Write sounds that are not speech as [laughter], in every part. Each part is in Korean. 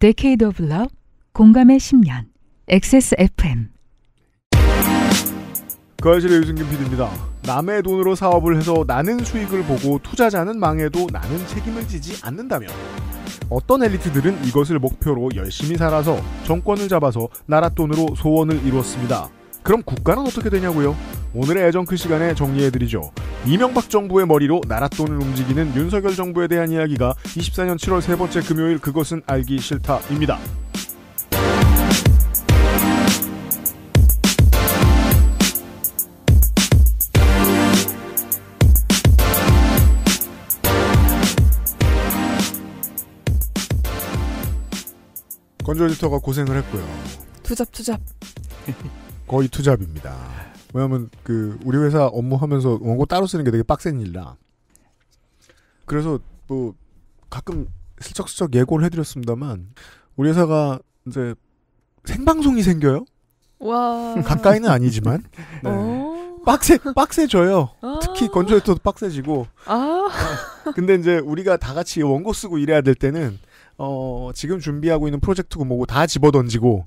Decade of Love, 공감의 10년, XSFM. 그아실의 유승균 PD입니다. 남의 돈으로 사업을 해서 나는 수익을 보고 투자자는 망해도 나는 책임을 지지 않는다며 어떤 엘리트들은 이것을 목표로 열심히 살아서 정권을 잡아서 나랏돈으로 소원을 이루었습니다. 그럼 국가는 어떻게 되냐고요? 오늘의 애정크 그 시간에 정리해드리죠. 이명박 정부의 머리로 나랏돈을 움직이는 윤석열 정부에 대한 이야기가 24년 7월 세 번째 금요일 그것은 알기 싫다입니다. 건조 에디터가 고생을 했고요. 투잡 투잡. [laughs] 거의 투잡입니다. 왜냐하면 그 우리 회사 업무하면서 원고 따로 쓰는 게 되게 빡센 일이라. 그래서 뭐 가끔 슬쩍슬쩍 예고를 해드렸습니다만 우리 회사가 이제 생방송이 생겨요. 와. 가까이는 아니지만 [laughs] 네. 빡세 빡세져요. 아. 특히 건조해터도 빡세지고. 아. 어. 근데 이제 우리가 다 같이 원고 쓰고 일해야 될 때는 어, 지금 준비하고 있는 프로젝트고 뭐고 다 집어던지고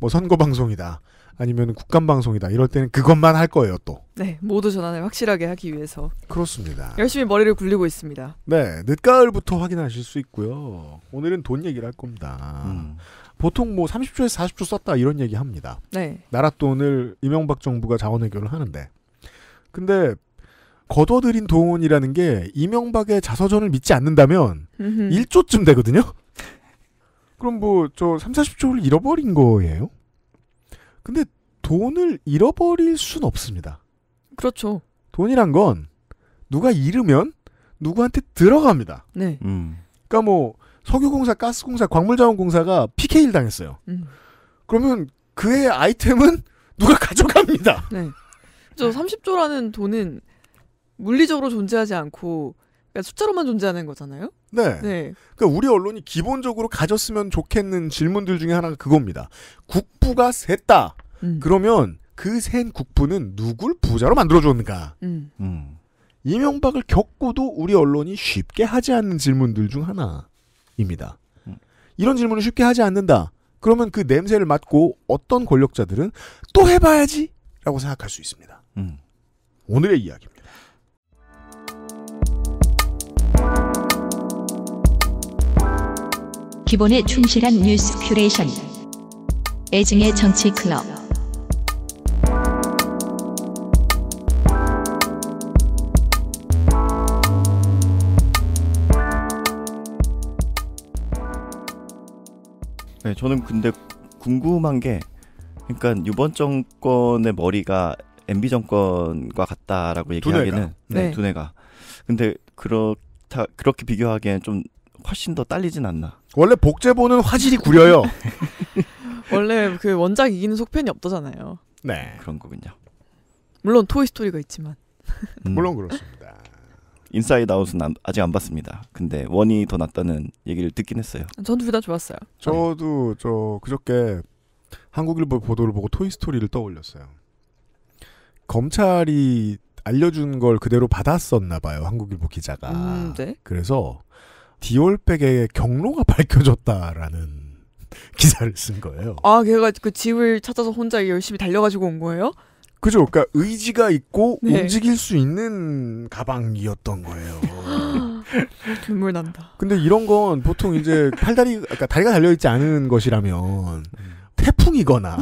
뭐 선거 방송이다 아니면 국감 방송이다 이럴 때는 그것만 할 거예요 또. 네, 모두 전환을 확실하게 하기 위해서. 그렇습니다. 열심히 머리를 굴리고 있습니다. 네, 늦가을부터 확인하실 수 있고요. 오늘은 돈 얘기를 할 겁니다. 음. 보통 뭐 30조에서 40조 썼다 이런 얘기 합니다. 네. 나라 돈을 이명박 정부가 자원 해결을 하는데, 근데 거둬들인 돈이라는 게 이명박의 자서전을 믿지 않는다면 음흠. 1조쯤 되거든요. 그럼 뭐 저 3, 40조를 잃어버린 거예요? 근데 돈을 잃어버릴 순 없습니다. 그렇죠. 돈이란 건 누가 잃으면 누구한테 들어갑니다. 네. 음. 그러니까 뭐 석유공사, 가스공사, 광물자원공사가 PK를 당했어요. 음. 그러면 그의 아이템은 [laughs] 누가 가져갑니다. 네. 저 30조라는 돈은 물리적으로 존재하지 않고 그러니까 숫자로만 존재하는 거잖아요. 네. 네. 그러니까 우리 언론이 기본적으로 가졌으면 좋겠는 질문들 중에 하나가 그겁니다. 국부가 셌다. 음. 그러면 그센 국부는 누굴 부자로 만들어줬는가? 음. 음. 이명박을 겪고도 우리 언론이 쉽게 하지 않는 질문들 중 하나입니다. 음. 이런 질문을 쉽게 하지 않는다. 그러면 그 냄새를 맡고 어떤 권력자들은 또 해봐야지 라고 생각할 수 있습니다. 음. 오늘의 이야기입니다. 기본에 충실한 뉴스 큐레이션. 애증의 정치 클럽. 네, 저는 근데 궁금한 게 그러니까 이번 정권의 머리가 MB 정권과 같다라고 얘기하기는 두뇌가. 네, 네. 두뇌가. 근데 그렇다 그렇게 비교하기엔 좀 훨씬 더 딸리진 않나. 원래 복제본은 화질이 구려요. [laughs] 원래 그 원작 이기는 속편이 없더잖아요. 네. 그런 거군요. 물론 토이스토리가 있지만. 음. 물론 그렇습니다. 인사이드 아웃은 안, 아직 안 봤습니다. 근데 원이 더 낫다는 얘기를 듣긴 했어요. 전 둘 다 좋았어요. 저도 저 그저께 한국일보 보도를 보고 토이스토리를 떠올렸어요. 검찰이 알려준 걸 그대로 받았었나 봐요. 한국일보 기자가. 음, 네? 그래서 디올백의 경로가 [laughs] 밝혀졌다라는 기사를 쓴 거예요. 아, 걔가 그 집을 찾아서 혼자 열심히 달려가지고 온 거예요? 그죠. 그러니까 의지가 있고 네. 움직일 수 있는 가방이었던 거예요. [gasps] 눈물 난다. 근데 이런 건 보통 이제 팔다리, 그러니까 다리가 달려있지 않은 것이라면 음. 태풍이거나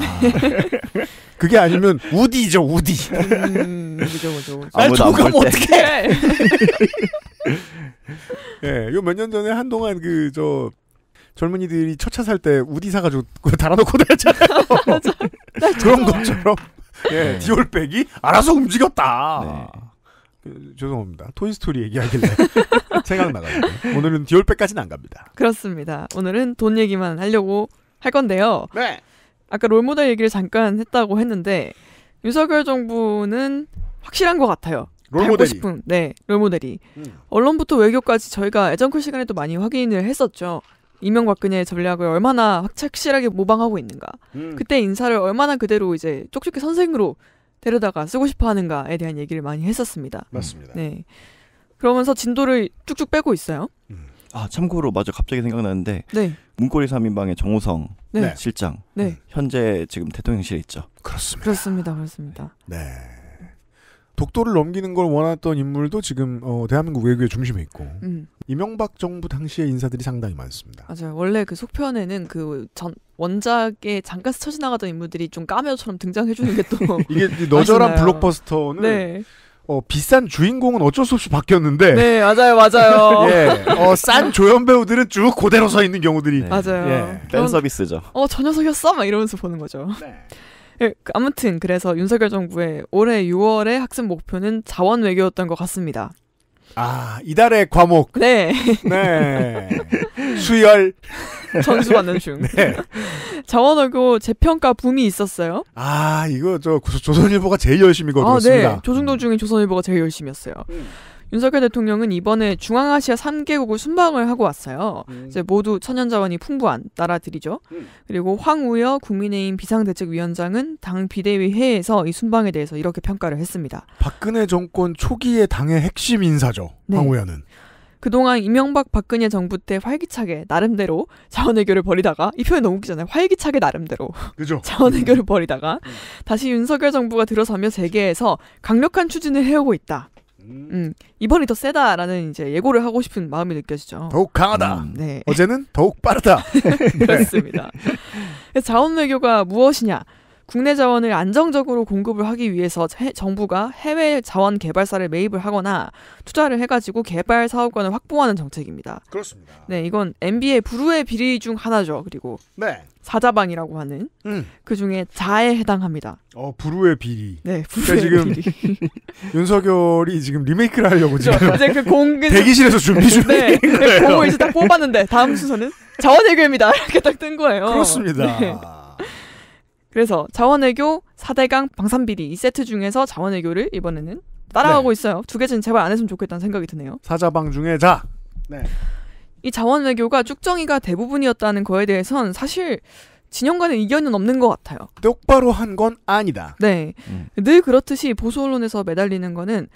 그게 아니면 우디죠 우디. 음, 그죠 그죠. 날 조금 어떻게? 네. [laughs] 예, 요 몇 년 전에 한동안 그 저 젊은이들이 첫 차 살 때 우디 사가지고 달아놓고 다녔잖아요. [laughs] 그런 것처럼 예, 네. 디올백이 알아서 움직였다. 네. 그, 죄송합니다. 토이스토리 얘기하길래 [laughs] 생각나가지고 오늘은 디올백까지는 안 갑니다. 그렇습니다. 오늘은 돈 얘기만 하려고 할 건데요. 네. 아까 롤모델 얘기를 잠깐 했다고 했는데 윤석열 정부는 확실한 것 같아요. 닮고 싶은 네 롤모델이 음. 언론부터 외교까지 저희가 애정쿨 시간에도 많이 확인을 했었죠. 이명박근의 전략을 얼마나 확실하게 모방하고 있는가. 음. 그때 인사를 얼마나 그대로 이제 쪽쪽이 선생으로 데려다가 쓰고 싶어 하는가에 대한 얘기를 많이 했었습니다. 맞습니다. 네. 그러면서 진도를 쭉쭉 빼고 있어요. 음. 아 참고로 맞아 갑자기 생각나는데 네. 문고리 3인방의 정우성 네. 실장 네. 현재 지금 대통령실에 있죠. 그렇습니다. 그렇습니다. 그렇습니다. 네. 독도를 넘기는 걸 원했던 인물도 지금 어, 대한민국 외교의 중심에 있고 음. 이명박 정부 당시의 인사들이 상당히 많습니다. 맞아요. 원래 그 속편에는 그 전 원작에 잠깐 스쳐 지나가던 인물들이 좀 까메오처럼 등장해주는 게 또 [laughs] 이게 너저란 블록버스터는 네. 어, 비싼 주인공은 어쩔 수 없이 바뀌었는데. 네, 맞아요, 맞아요. [laughs] 예, 어, 싼 조연 배우들은 쭉 그대로 서 있는 경우들이. 네. 맞아요. 예. 팬 서비스죠. 어, 저 녀석이었어? 막 이러면서 보는 거죠. 네. 예, 그 아무튼, 그래서 윤석열 정부의 올해 6월의 학습 목표는 자원 외교였던 것 같습니다. 아, 이달의 과목. 네. 네. [laughs] 수열. 전수 받는 중. 네. 자원외교 재평가 붐이 있었어요. 아, 이거 저 조선일보가 제일 열심히 거뒀습니다. 아, 네. 조중동 음. 중에 조선일보가 제일 열심히 했어요. 음. 윤석열 대통령은 이번에 중앙아시아 3개국을 순방을 하고 왔어요. 음. 이제 모두 천연자원이 풍부한 나라들이죠. 음. 그리고 황우여 국민의힘 비상대책위원장은 당 비대위 회의에서 이 순방에 대해서 이렇게 평가를 했습니다. 박근혜 정권 초기의 당의 핵심 인사죠. 네. 황우여는. 그동안 이명박 박근혜 정부 때 활기차게 나름대로 자원 외교를 벌이다가 이 표현 너무 웃기잖아요. 활기차게 나름대로 그죠? 자원 외교를 음. 벌이다가 음. 다시 윤석열 정부가 들어서며 재계에서 강력한 추진을 해오고 있다. 음. 음. 이번이 더 세다라는 이제 예고를 하고 싶은 마음이 느껴지죠. 더욱 강하다. 음, 네. [laughs] 어제는 더욱 빠르다. 네. [laughs] 그렇습니다. 그 자원 외교가 무엇이냐? 국내 자원을 안정적으로 공급을 하기 위해서 해, 정부가 해외 자원 개발사를 매입을 하거나 투자를 해가지고 개발 사업권을 확보하는 정책입니다. 그렇습니다. 네, 이건 MB의 불후의 비리 중 하나죠. 그리고 네. 사자방이라고 하는 음. 그 중에 자에 해당합니다. 어 부루의 비리. 네, 부루의 그러니까 지금 비리. [laughs] 윤석열이 지금 리메이크를 하려고 지금 이제 그공 대기실에서 네, 준비 중인 네, 네, 거예요. 공을 이제 딱 뽑았는데 다음 순서는 자원외교입니다. [laughs] 이렇게 딱 뜬 거예요. 그렇습니다. 네. 그래서 자원외교, 사대강, 방산비리 이 세트 중에서 자원외교를 이번에는 따라가고 네. 있어요. 두 개는 제발 안 했으면 좋겠다는 생각이 드네요. 사자방 중에 자. 네. 이 자원 외교가 쭉정이가 대부분이었다는 거에 대해선 사실 진영 간의 이견은 없는 것 같아요. 똑바로 한 건 아니다. 네. 음. 늘 그렇듯이 보수 언론에서 매달리는 거는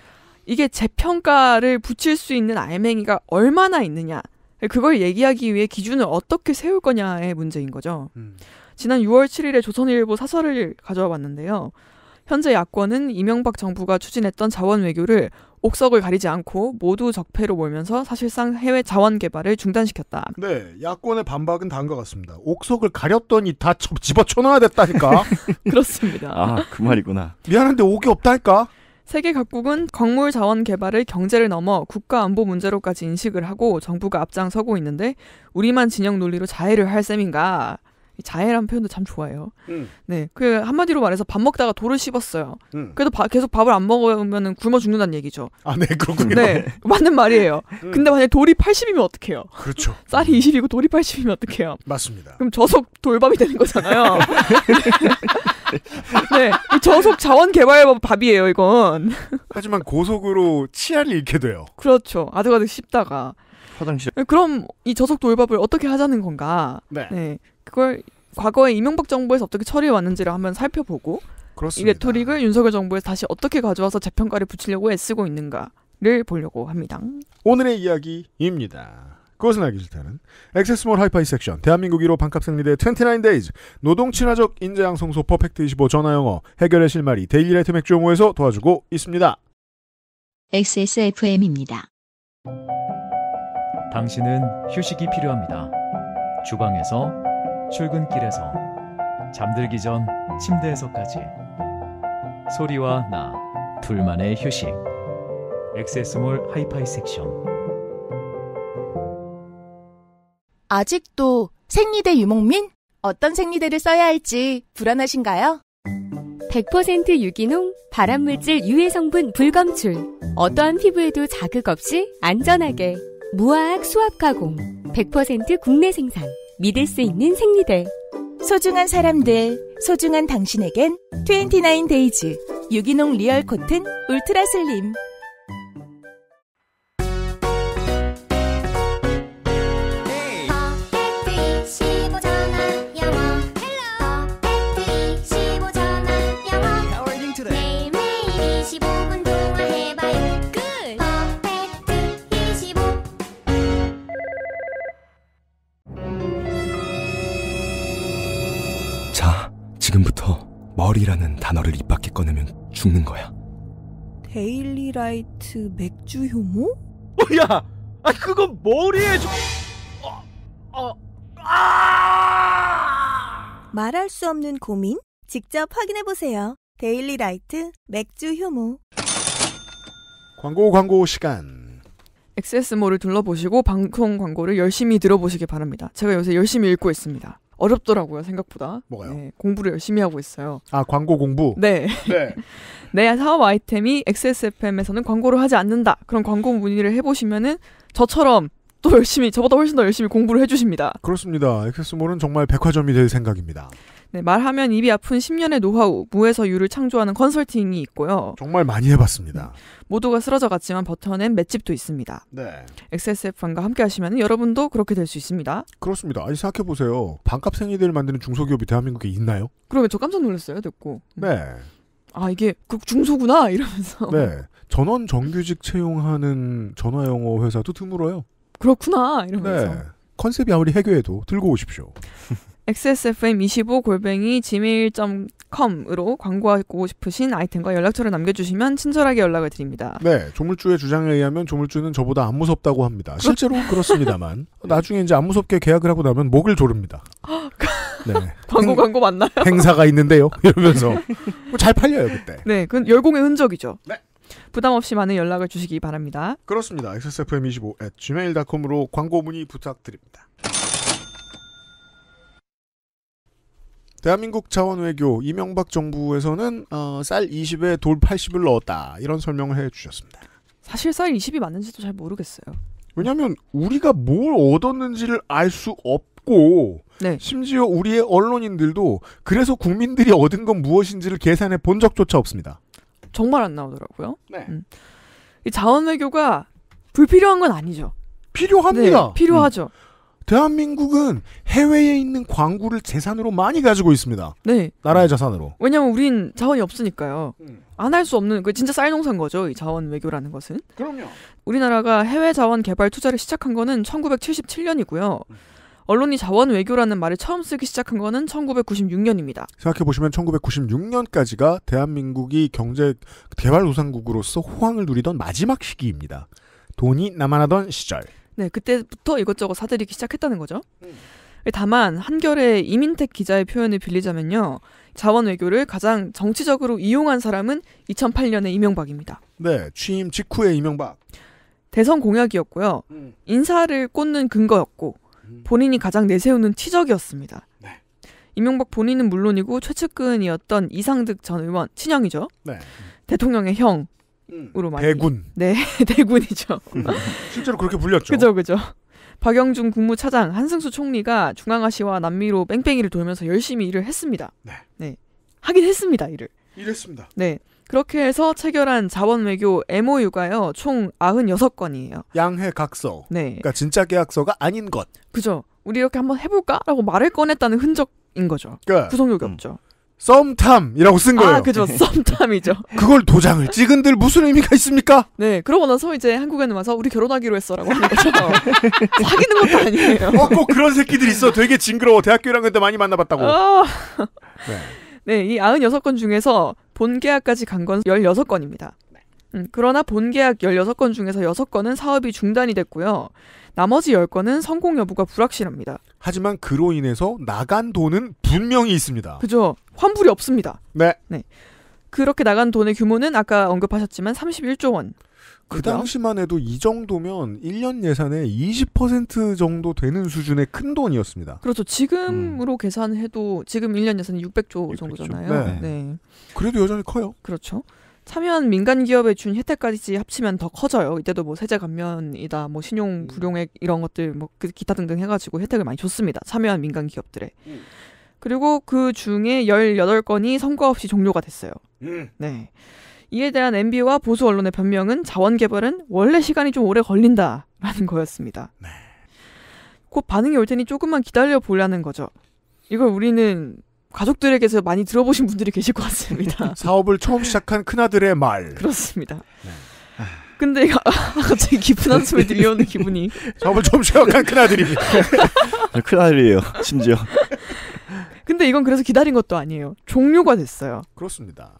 이게 재평가를 붙일 수 있는 알맹이가 얼마나 있느냐. 그걸 얘기하기 위해 기준을 어떻게 세울 거냐의 문제인 거죠. 음. 지난 6월 7일에 조선일보 사설을 가져와 봤는데요. 현재 야권은 이명박 정부가 추진했던 자원 외교를 옥석을 가리지 않고 모두 적폐로 몰면서 사실상 해외 자원 개발을 중단시켰다. 네, 야권의 반박은 다음과 같습니다. 옥석을 가렸더니 다 집어쳐놔야 됐다니까. [laughs] 그렇습니다. 아, 그 말이구나. 미안한데 옥이 없다니까. 세계 각국은 광물 자원 개발을 경제를 넘어 국가 안보 문제로까지 인식을 하고 정부가 앞장서고 있는데 우리만 진영 논리로 자해를 할 셈인가? 자해란 표현도 참 좋아요. 음. 네, 그 한마디로 말해서 밥 먹다가 돌을 씹었어요. 음. 그래도 바, 계속 밥을 안 먹으면 굶어 죽는다는 얘기죠. 아, 네, 그렇군요. 네, [laughs] 맞는 말이에요. 음. 근데 만약 에 돌이 80이면 어떡해요? 그렇죠. [laughs] 쌀이 20이고 돌이 80이면 어떡해요? 맞습니다. 그럼 저속 돌밥이 되는 거잖아요. [laughs] 네, 저속 자원 개발 법 밥이에요, 이건. 하지만 고속으로 치아를 잃게 돼요. 그렇죠. 아득아득 씹다가. 화장실. 네, 그럼 이 저속 돌밥을 어떻게 하자는 건가? 네. 네. 그걸 과거에 이명박 정부에서 어떻게 처리해 왔는지를 한번 살펴보고 그렇습니다. 이 레토릭을 윤석열 정부에서 다시 어떻게 가져와서 재평가를 붙이려고 애쓰고 있는가를 보려고 합니다. 오늘의 이야기입니다. 그것은 알기 싫다는 액세스몰 하이파이 섹션 대한민국 1호 반값 생리대 29데이즈 노동 친화적 인재양성소 퍼펙트 25 전화영어 해결의 실마리 데일리라이트 맥주용호에서 도와주고 있습니다. XSFM입니다. 당신은 휴식이 필요합니다. 주방에서 출근길에서 잠들기 전 침대에서까지 소리와 나 둘만의 휴식 엑세스몰 하이파이 섹션 아직도 생리대 유목민? 어떤 생리대를 써야 할지 불안하신가요? 100% 유기농, 발암물질 유해 성분 불검출. 어떠한 피부에도 자극 없이 안전하게 무화학 수압 가공. 100% 국내 생산. 믿을 수 있는 생리대 소중한 사람들 소중한 당신에겐 29 데이즈 유기농 리얼 코튼 울트라 슬림 머리라는 단어를 입 밖에 꺼내면 죽는 거야. 데일리라이트 맥주 효모? 야! 아, 그건 머리에 저... 어, 어, 아! 말할 수 없는 고민? 직접 확인해보세요. 데일리라이트 맥주 효모 광고 광고 시간 엑세스몰을 둘러보시고 방송 광고를 열심히 들어보시기 바랍니다. 제가 요새 열심히 읽고 있습니다. 어렵더라고요 생각보다. 뭐가요? 네, 공부를 열심히 하고 있어요. 아 광고 공부. 네. 네. [laughs] 내 사업 아이템이 XSFM에서는 광고를 하지 않는다. 그런 광고 문의를 해보시면은 저처럼 또 열심히 저보다 훨씬 더 열심히 공부를 해주십니다. 그렇습니다. 엑세스몰은 정말 백화점이 될 생각입니다. 네, 말하면 입이 아픈 10년의 노하우, 무에서 유를 창조하는 컨설팅이 있고요. 정말 많이 해봤습니다. 네, 모두가 쓰러져 갔지만 버텨낸 맷집도 있습니다. 네. XSFM과 함께 하시면 여러분도 그렇게 될 수 있습니다. 그렇습니다. 아니 생각해보세요. 반값생이들 만드는 중소기업이 대한민국에 있나요? 그러면 저 깜짝 놀랐어요. 듣고. 음. 네. 아 이게 그 중소구나 [laughs] 이러면서. 네. 전원 정규직 채용하는 전화영어 회사도 드물어요. 그렇구나 이러면서. 네. 컨셉이 아무리 해괴해도 들고 오십시오. [laughs] xsfm25골뱅이 gmail.com으로 광고하고 싶으신 아이템과 연락처를 남겨주시면 친절하게 연락을 드립니다. 네, 조물주의 주장에 의하면 조물주는 저보다 안 무섭다고 합니다. 실제로 그렇습니다만 [laughs] 네. 나중에 이제 안 무섭게 계약을 하고 나면 목을 조릅니다. [gasps] 네. 광고 행, 광고 맞나요? 행사가 있는데요. [laughs] 이러면서 뭐 잘 팔려요 그때. 네, 그건 열공의 흔적이죠. 네. 부담 없이 많은 연락을 주시기 바랍니다. 그렇습니다. xsfm25 gmail.com으로 광고 문의 부탁드립니다. 대한민국 자원외교 이명박 정부에서는 어, 쌀 20에 돌 80을 넣었다 이런 설명을 해주셨습니다. 사실 쌀 20이 맞는지도 잘 모르겠어요. 왜냐하면 우리가 뭘 얻었는지를 알 수 없고 네. 심지어 우리의 언론인들도 그래서 국민들이 얻은 건 무엇인지를 계산해 본 적조차 없습니다. 정말 안 나오더라고요. 네. 음. 이 자원외교가 불필요한 건 아니죠. 필요합니다. 네, 필요하죠. 음. 대한민국은 해외에 있는 광구를 재산으로 많이 가지고 있습니다. 네. 나라의 자산으로. 왜냐면 우린 자원이 없으니까요. 음. 안할 수 없는 그 진짜 쌀 농사인 거죠. 이 자원 외교라는 것은. 그럼요. 우리나라가 해외 자원 개발 투자를 시작한 거는 1977년이고요. 음. 언론이 자원 외교라는 말을 처음 쓰기 시작한 거는 1996년입니다. 생각해 보시면 1996년까지가 대한민국이 경제 개발도상국으로서 호황을 누리던 마지막 시기입니다. 돈이 남아나던 시절. 네, 그때부터 이것저것 사들이기 시작했다는 거죠. 음. 다만 한결의 이민택 기자의 표현을 빌리자면요. 자원 외교를 가장 정치적으로 이용한 사람은 2008년의 이명박입니다. 네, 취임 직후의 이명박. 대선 공약이었고요. 음. 인사를 꽂는 근거였고 음. 본인이 가장 내세우는 치적이었습니다. 네. 이명박 본인은 물론이고 최측근이었던 이상득 전 의원 친형이죠. 네. 대통령의 형으 음. 많이 대군. 네, [laughs] 대군이죠. [laughs] 실제로 그렇게 불렸죠. 그죠, 그죠. 박영준 국무차장, 한승수 총리가 중앙아시아와 남미로 뺑뺑이를 돌면서 열심히 일을 했습니다. 네. 네. 하긴 했습니다, 일을. 일했습니다. 네. 그렇게 해서 체결한 자원 외교 MOU가요. 총 96건이에요. 양해 각서. 네. 그러니까 진짜 계약서가 아닌 것. 그죠. 우리 이렇게 한번 해 볼까라고 말을 꺼냈다는 흔적인 거죠. 그구성력이 그러니까 음. 없죠. 썸탐이라고 쓴 거예요. 아, 그죠. 썸탐이죠. 그걸 도장을 찍은들 무슨 의미가 있습니까? 네, 그러고 나서 이제 한국에는 와서 우리 결혼하기로 했어라고 하는 거죠. 뭐. 사귀는 것도 아니에요. 어, 꼭 그런 새끼들 있어. 되게 징그러워. 대학교 1학때 많이 만나봤다고. 어... 네. 네, 이 96건 중에서 본계약까지 간 건 16건입니다. 음, 그러나 본계약 16건 중에서 6건은 사업이 중단이 됐고요. 나머지 10건은 성공 여부가 불확실합니다. 하지만 그로 인해서 나간 돈은 분명히 있습니다. 그죠. 환불이 없습니다. 네. 네. 그렇게 나간 돈의 규모는 아까 언급하셨지만 31조 원. 그 당시만 해도 이 정도면 1년 예산의 20% 정도 되는 수준의 큰 돈이었습니다. 그렇죠. 지금으로 음. 계산해도 지금 1년 예산이 600조, 600조? 정도잖아요. 네. 네. 그래도 여전히 커요. 그렇죠. 참여한 민간 기업에 준 혜택까지 합치면 더 커져요. 이때도 뭐 세제 감면이다, 뭐 신용 음. 불용액 이런 것들, 뭐 그 기타 등등 해가지고 혜택을 많이 줬습니다. 참여한 민간 기업들의 음. 그리고 그 중에 열여덟 건이 선거 없이 종료가 됐어요. 음. 네. 이에 대한 MB와 보수 언론의 변명은 자원 개발은 원래 시간이 좀 오래 걸린다라는 [laughs] 거였습니다. 네. 곧 반응이 올 테니 조금만 기다려 보라는 거죠. 이걸 우리는 가족들에게서 많이 들어보신 분들이 계실 것 같습니다. [laughs] 사업을 처음 시작한 큰아들의 말. 그렇습니다. 네. 근데 아, [laughs] 갑자기 깊은 한숨이 들려오는 기분이. 사업을 처음 시작한 큰아들입니다. 네, 큰아들이에요, 심지어. 근데 이건 그래서 기다린 것도 아니에요. 종료가 됐어요. 그렇습니다.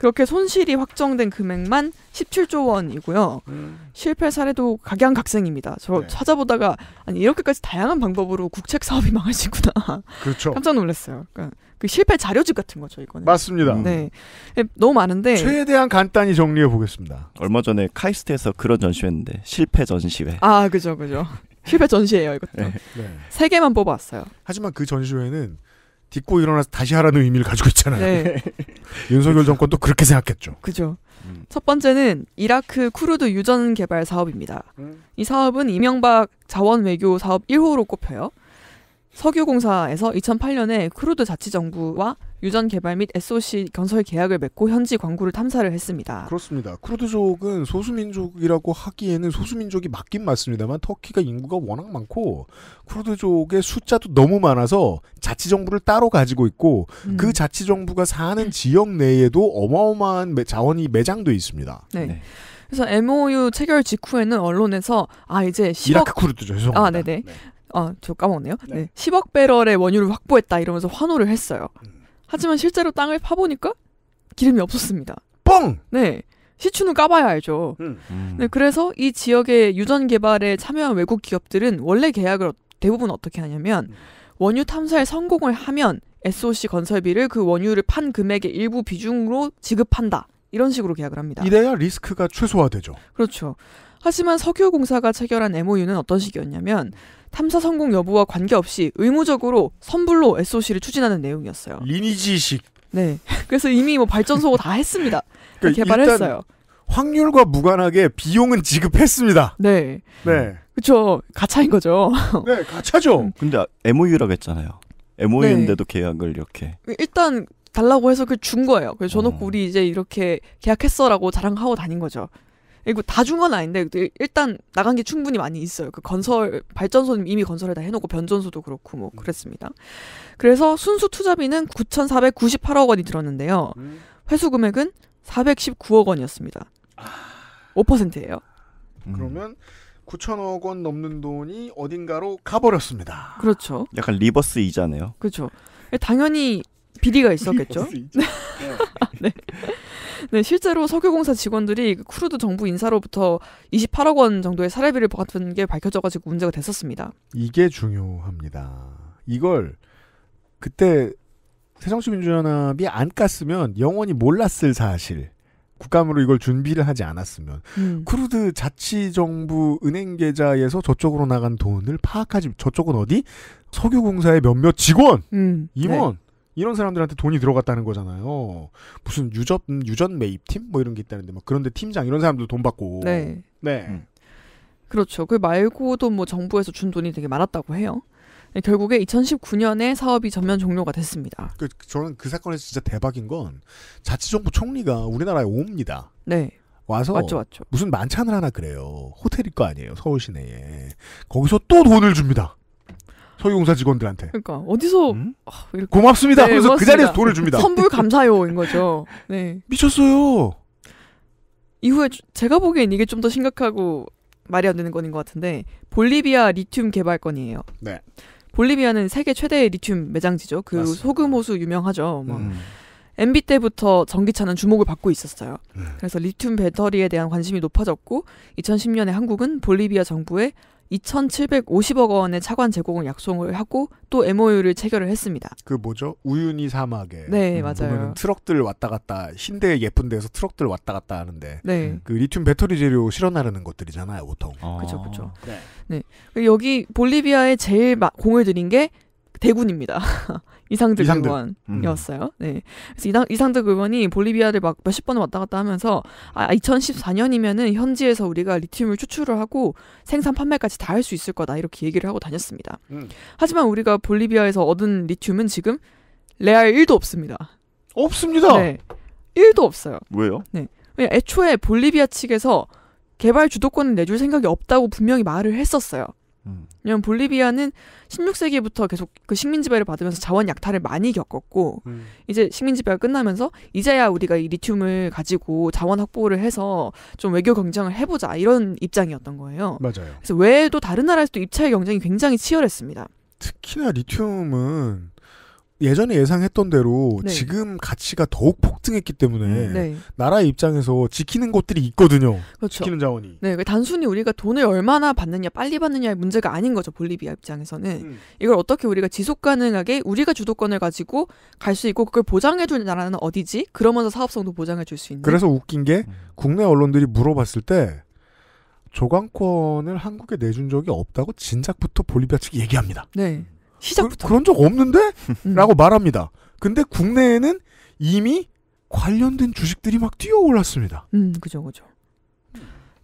그렇게 손실이 확정된 금액만 17조 원이고요. 음. 실패 사례도 각양각색입니다. 저 네. 찾아보다가 아니 이렇게까지 다양한 방법으로 국책 사업이 [laughs] 망하시구나. 그렇죠. 깜짝 놀랐어요. 그러니까 그 실패 자료집 같은 거죠 이거는. 맞습니다. 음. 네, 예, 너무 많은데 최대한 간단히 정리해 보겠습니다. 얼마 전에 카이스트에서 그런 전시회였는데 실패 전시회. 아 그죠 그죠. 실패 전시회예요 이것도. 네. 네. 세 개만 뽑아왔어요. 하지만 그 전시회는 딛고 일어나서 다시 하라는 의미를 가지고 있잖아요. 네. [laughs] 윤석열 정권도 그렇게 생각했죠. 그죠. 음. 첫 번째는 이라크 쿠르드 유전 개발 사업입니다. 이 사업은 이명박 자원 외교 사업 1호로 꼽혀요. 석유공사에서 2008년에 쿠르드 자치정부와 유전 개발 및 SOC 건설 계약을 맺고 현지 광구를 탐사를 했습니다. 그렇습니다. 쿠르드족은 소수민족이라고 하기에는 소수민족이 맞긴 맞습니다만 터키가 인구가 워낙 많고 쿠르드족의 숫자도 너무 많아서 자치정부를 따로 가지고 있고 음. 그 자치정부가 사는 지역 내에도 어마어마한 자원이 매장돼 있습니다. 네. 네. 그래서 MOU 체결 직후에는 언론에서 아 이제 10억 이라크 쿠르드죠. 죄송합니다. 아 네네. 네. 아저 까먹었네요. 네. 네. 10억 배럴의 원유를 확보했다 이러면서 환호를 했어요. 음. 하지만 실제로 땅을 파보니까 기름이 없었습니다. 뻥! 네. 시추는 까봐야 알죠. 음. 음. 네, 그래서 이 지역의 유전 개발에 참여한 외국 기업들은 원래 계약을 어, 대부분 어떻게 하냐면 음. 원유 탐사에 성공을 하면 SOC 건설비를 그 원유를 판 금액의 일부 비중으로 지급한다. 이런 식으로 계약을 합니다. 이래야 리스크가 최소화되죠. 그렇죠. 하지만 석유공사가 체결한 MOU는 어떤 식이었냐면 탐사 성공 여부와 관계없이 의무적으로 선불로 SOC를 추진하는 내용이었어요. 리니지식. 네. [laughs] 그래서 이미 뭐 발전소고 다 했습니다. 그러니까 개발했어요. 확률과 무관하게 비용은 지급했습니다. 네. 네. 그렇죠. 가차인 거죠. [laughs] 네, 가차죠. 음. 근데 MOU라고 했잖아요. MOU인데도 네. 계약을 이렇게. 일단 달라고 해서 그준 거예요. 그래서 저놓고 어. 우리 이제 이렇게 계약했어라고 자랑하고 다닌 거죠. 이거 다준 건 아닌데 일단 나간 게 충분히 많이 있어요. 그 건설 발전소는 이미 건설을 다 해놓고 변전소도 그렇고 뭐 음. 그랬습니다. 그래서 순수 투자비는 9,498억 원이 들었는데요. 음. 회수 금액은 419억 원이었습니다. 5%예요. 아. 음. 그러면 9천억 원 넘는 돈이 어딘가로 가버렸습니다. 그렇죠. 약간 리버스 이자네요. 그렇죠. 당연히 비리가 [laughs] 있었겠죠. [laughs] 네. 네. 네, 실제로 석유공사 직원들이 그 크루드 정부 인사로부터 28억 원 정도의 사례비를 받은 게 밝혀져가지고 문제가 됐었습니다. 이게 중요합니다. 이걸 그때 새정치민주연합이 안 깠으면 영원히 몰랐을 사실. 국감으로 이걸 준비를 하지 않았으면 음. 크루드 자치정부 은행 계좌에서 저쪽으로 나간 돈을 파악하지 저쪽은 어디 석유공사의 몇몇 직원 음. 네. 임원 네. 이런 사람들한테 돈이 들어갔다는 거잖아요. 무슨 유전 유전 매입팀 뭐 이런 게 있다는데 막 뭐 그런데 팀장 이런 사람들 돈 받고. 네. 네. 음. 그렇죠. 그 말고도 뭐 정부에서 준 돈이 되게 많았다고 해요. 네, 결국에 2019년에 사업이 전면 종료가 됐습니다. 그, 저는 그 사건에서 진짜 대박인 건 자치정부 총리가 우리나라에 옵니다. 네. 와서 맞죠, 맞죠. 무슨 만찬을 하나 그래요. 호텔일 거 아니에요. 서울 시내에. 거기서 또 돈을 줍니다. 소유공사 직원들한테. 그러니까 어디서 음? 아, 고맙습니다. 네, 그래서 그 자리에서 돈을 줍니다. 선불 [laughs] 감사요인 거죠. 네. 미쳤어요. 이후에 제가 보기엔 이게 좀 더 심각하고 말이 안 되는 건인 것 같은데 볼리비아 리튬 개발건이에요. 네. 볼리비아는 세계 최대의 리튬 매장지죠. 그 맞습니다. 소금 호수 유명하죠. 뭐. 음. MB 때부터 전기차는 주목을 받고 있었어요. 음. 그래서 리튬 배터리에 대한 관심이 높아졌고 2010년에 한국은 볼리비아 정부에 2,750억 원의 차관 제공을 약속을 하고 또 MOU를 체결을 했습니다. 그 뭐죠? 우유니 사막에. 네, 음, 맞아요. 트럭들 왔다 갔다 신대 예쁜 데서 트럭들 왔다 갔다 하는데 네. 그 리튬 배터리 재료 실어 나르는 것들이잖아요, 보통. 그렇죠, 아. 그렇죠. 네. 네. 여기 볼리비아에 제일 공을 들인 게 대군입니다. [laughs] 이상득, 이상득 의원이었어요. 네. 그래서 이상득 의원이 볼리비아를 막 몇십 번 왔다 갔다 하면서 아 2014년이면은 현지에서 우리가 리튬을 추출을 하고 생산 판매까지 다 할 수 있을 거다 이렇게 얘기를 하고 다녔습니다. 음. 하지만 우리가 볼리비아에서 얻은 리튬은 지금 레알 1도 없습니다. 없습니다. 네. 1도 없어요. 왜요? 네. 왜냐 애초에 볼리비아 측에서 개발 주도권을 내줄 생각이 없다고 분명히 말을 했었어요. 음. 왜냐면 볼리비아는 16세기부터 계속 그 식민 지배를 받으면서 자원 약탈을 많이 겪었고 음. 이제 식민 지배가 끝나면서 이제야 우리가 이 리튬을 가지고 자원 확보를 해서 좀 외교 경쟁을 해보자 이런 입장이었던 거예요. 맞아요. 그래서 외에도 다른 나라에서도 입찰 경쟁이 굉장히 치열했습니다. 특히나 리튬은 예전에 예상했던 대로 네. 지금 가치가 더욱 폭등했기 때문에 음, 네. 나라의 입장에서 지키는 곳들이 있거든요. 그렇죠. 지키는 자원이. 네, 그 단순히 우리가 돈을 얼마나 받느냐, 빨리 받느냐의 문제가 아닌 거죠. 볼리비아 입장에서는 음. 이걸 어떻게 우리가 지속 가능하게 우리가 주도권을 가지고 갈 수 있고 그걸 보장해 줄 나라는 어디지? 그러면서 사업성도 보장해 줄 수 있는. 그래서 웃긴 게 음. 국내 언론들이 물어봤을 때조광권을 한국에 내준 적이 없다고 진작부터 볼리비아 측이 얘기합니다. 네. 음. 시작부터 그, 런적 없는데? 음. 라고 말합니다. 근데 국내에는 이미 관련된 주식들이 막 뛰어올랐습니다. 음, 그죠, 그죠.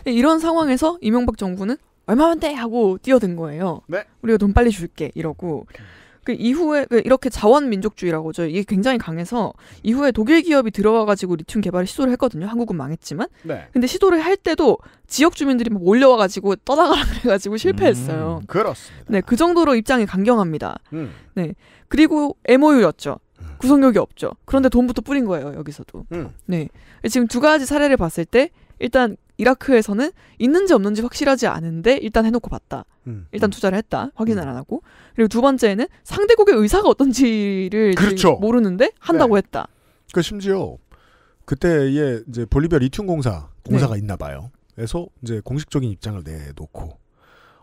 이런 상황에서 이명박 정부는 얼마면 돼 하고 뛰어든 거예요. 네. 우리가 돈 빨리 줄게 이러고 음. 그 이후에 그 이렇게 자원민족주의라고죠. 이게 굉장히 강해서 이후에 독일 기업이 들어와가지고 리튬 개발을 시도를 했거든요. 한국은 망했지만. 네. 근데 시도를 할 때도 지역 주민들이 막 몰려와가지고 떠나가라 그래가지고 실패했어요. 음, 그렇습니다. 네, 그 정도로 입장이 강경합니다. 음. 네, 그리고 MOU였죠. 음. 구속력이 없죠. 그런데 돈부터 뿌린 거예요 여기서도. 음. 네, 지금 두 가지 사례를 봤을 때 일단 이라크에서는 있는지 없는지 확실하지 않은데 일단 해놓고 봤다. 음. 일단 음. 투자를 했다. 확인을 음. 안 하고. 그리고 두 번째는 상대국의 의사가 어떤지를 그렇죠. 모르는데 한다고 네. 했다. 그 심지어 그때에 이제 볼리비아 리튬 공사 공사가 네. 있나 봐요. 그래서 이제 공식적인 입장을 내놓고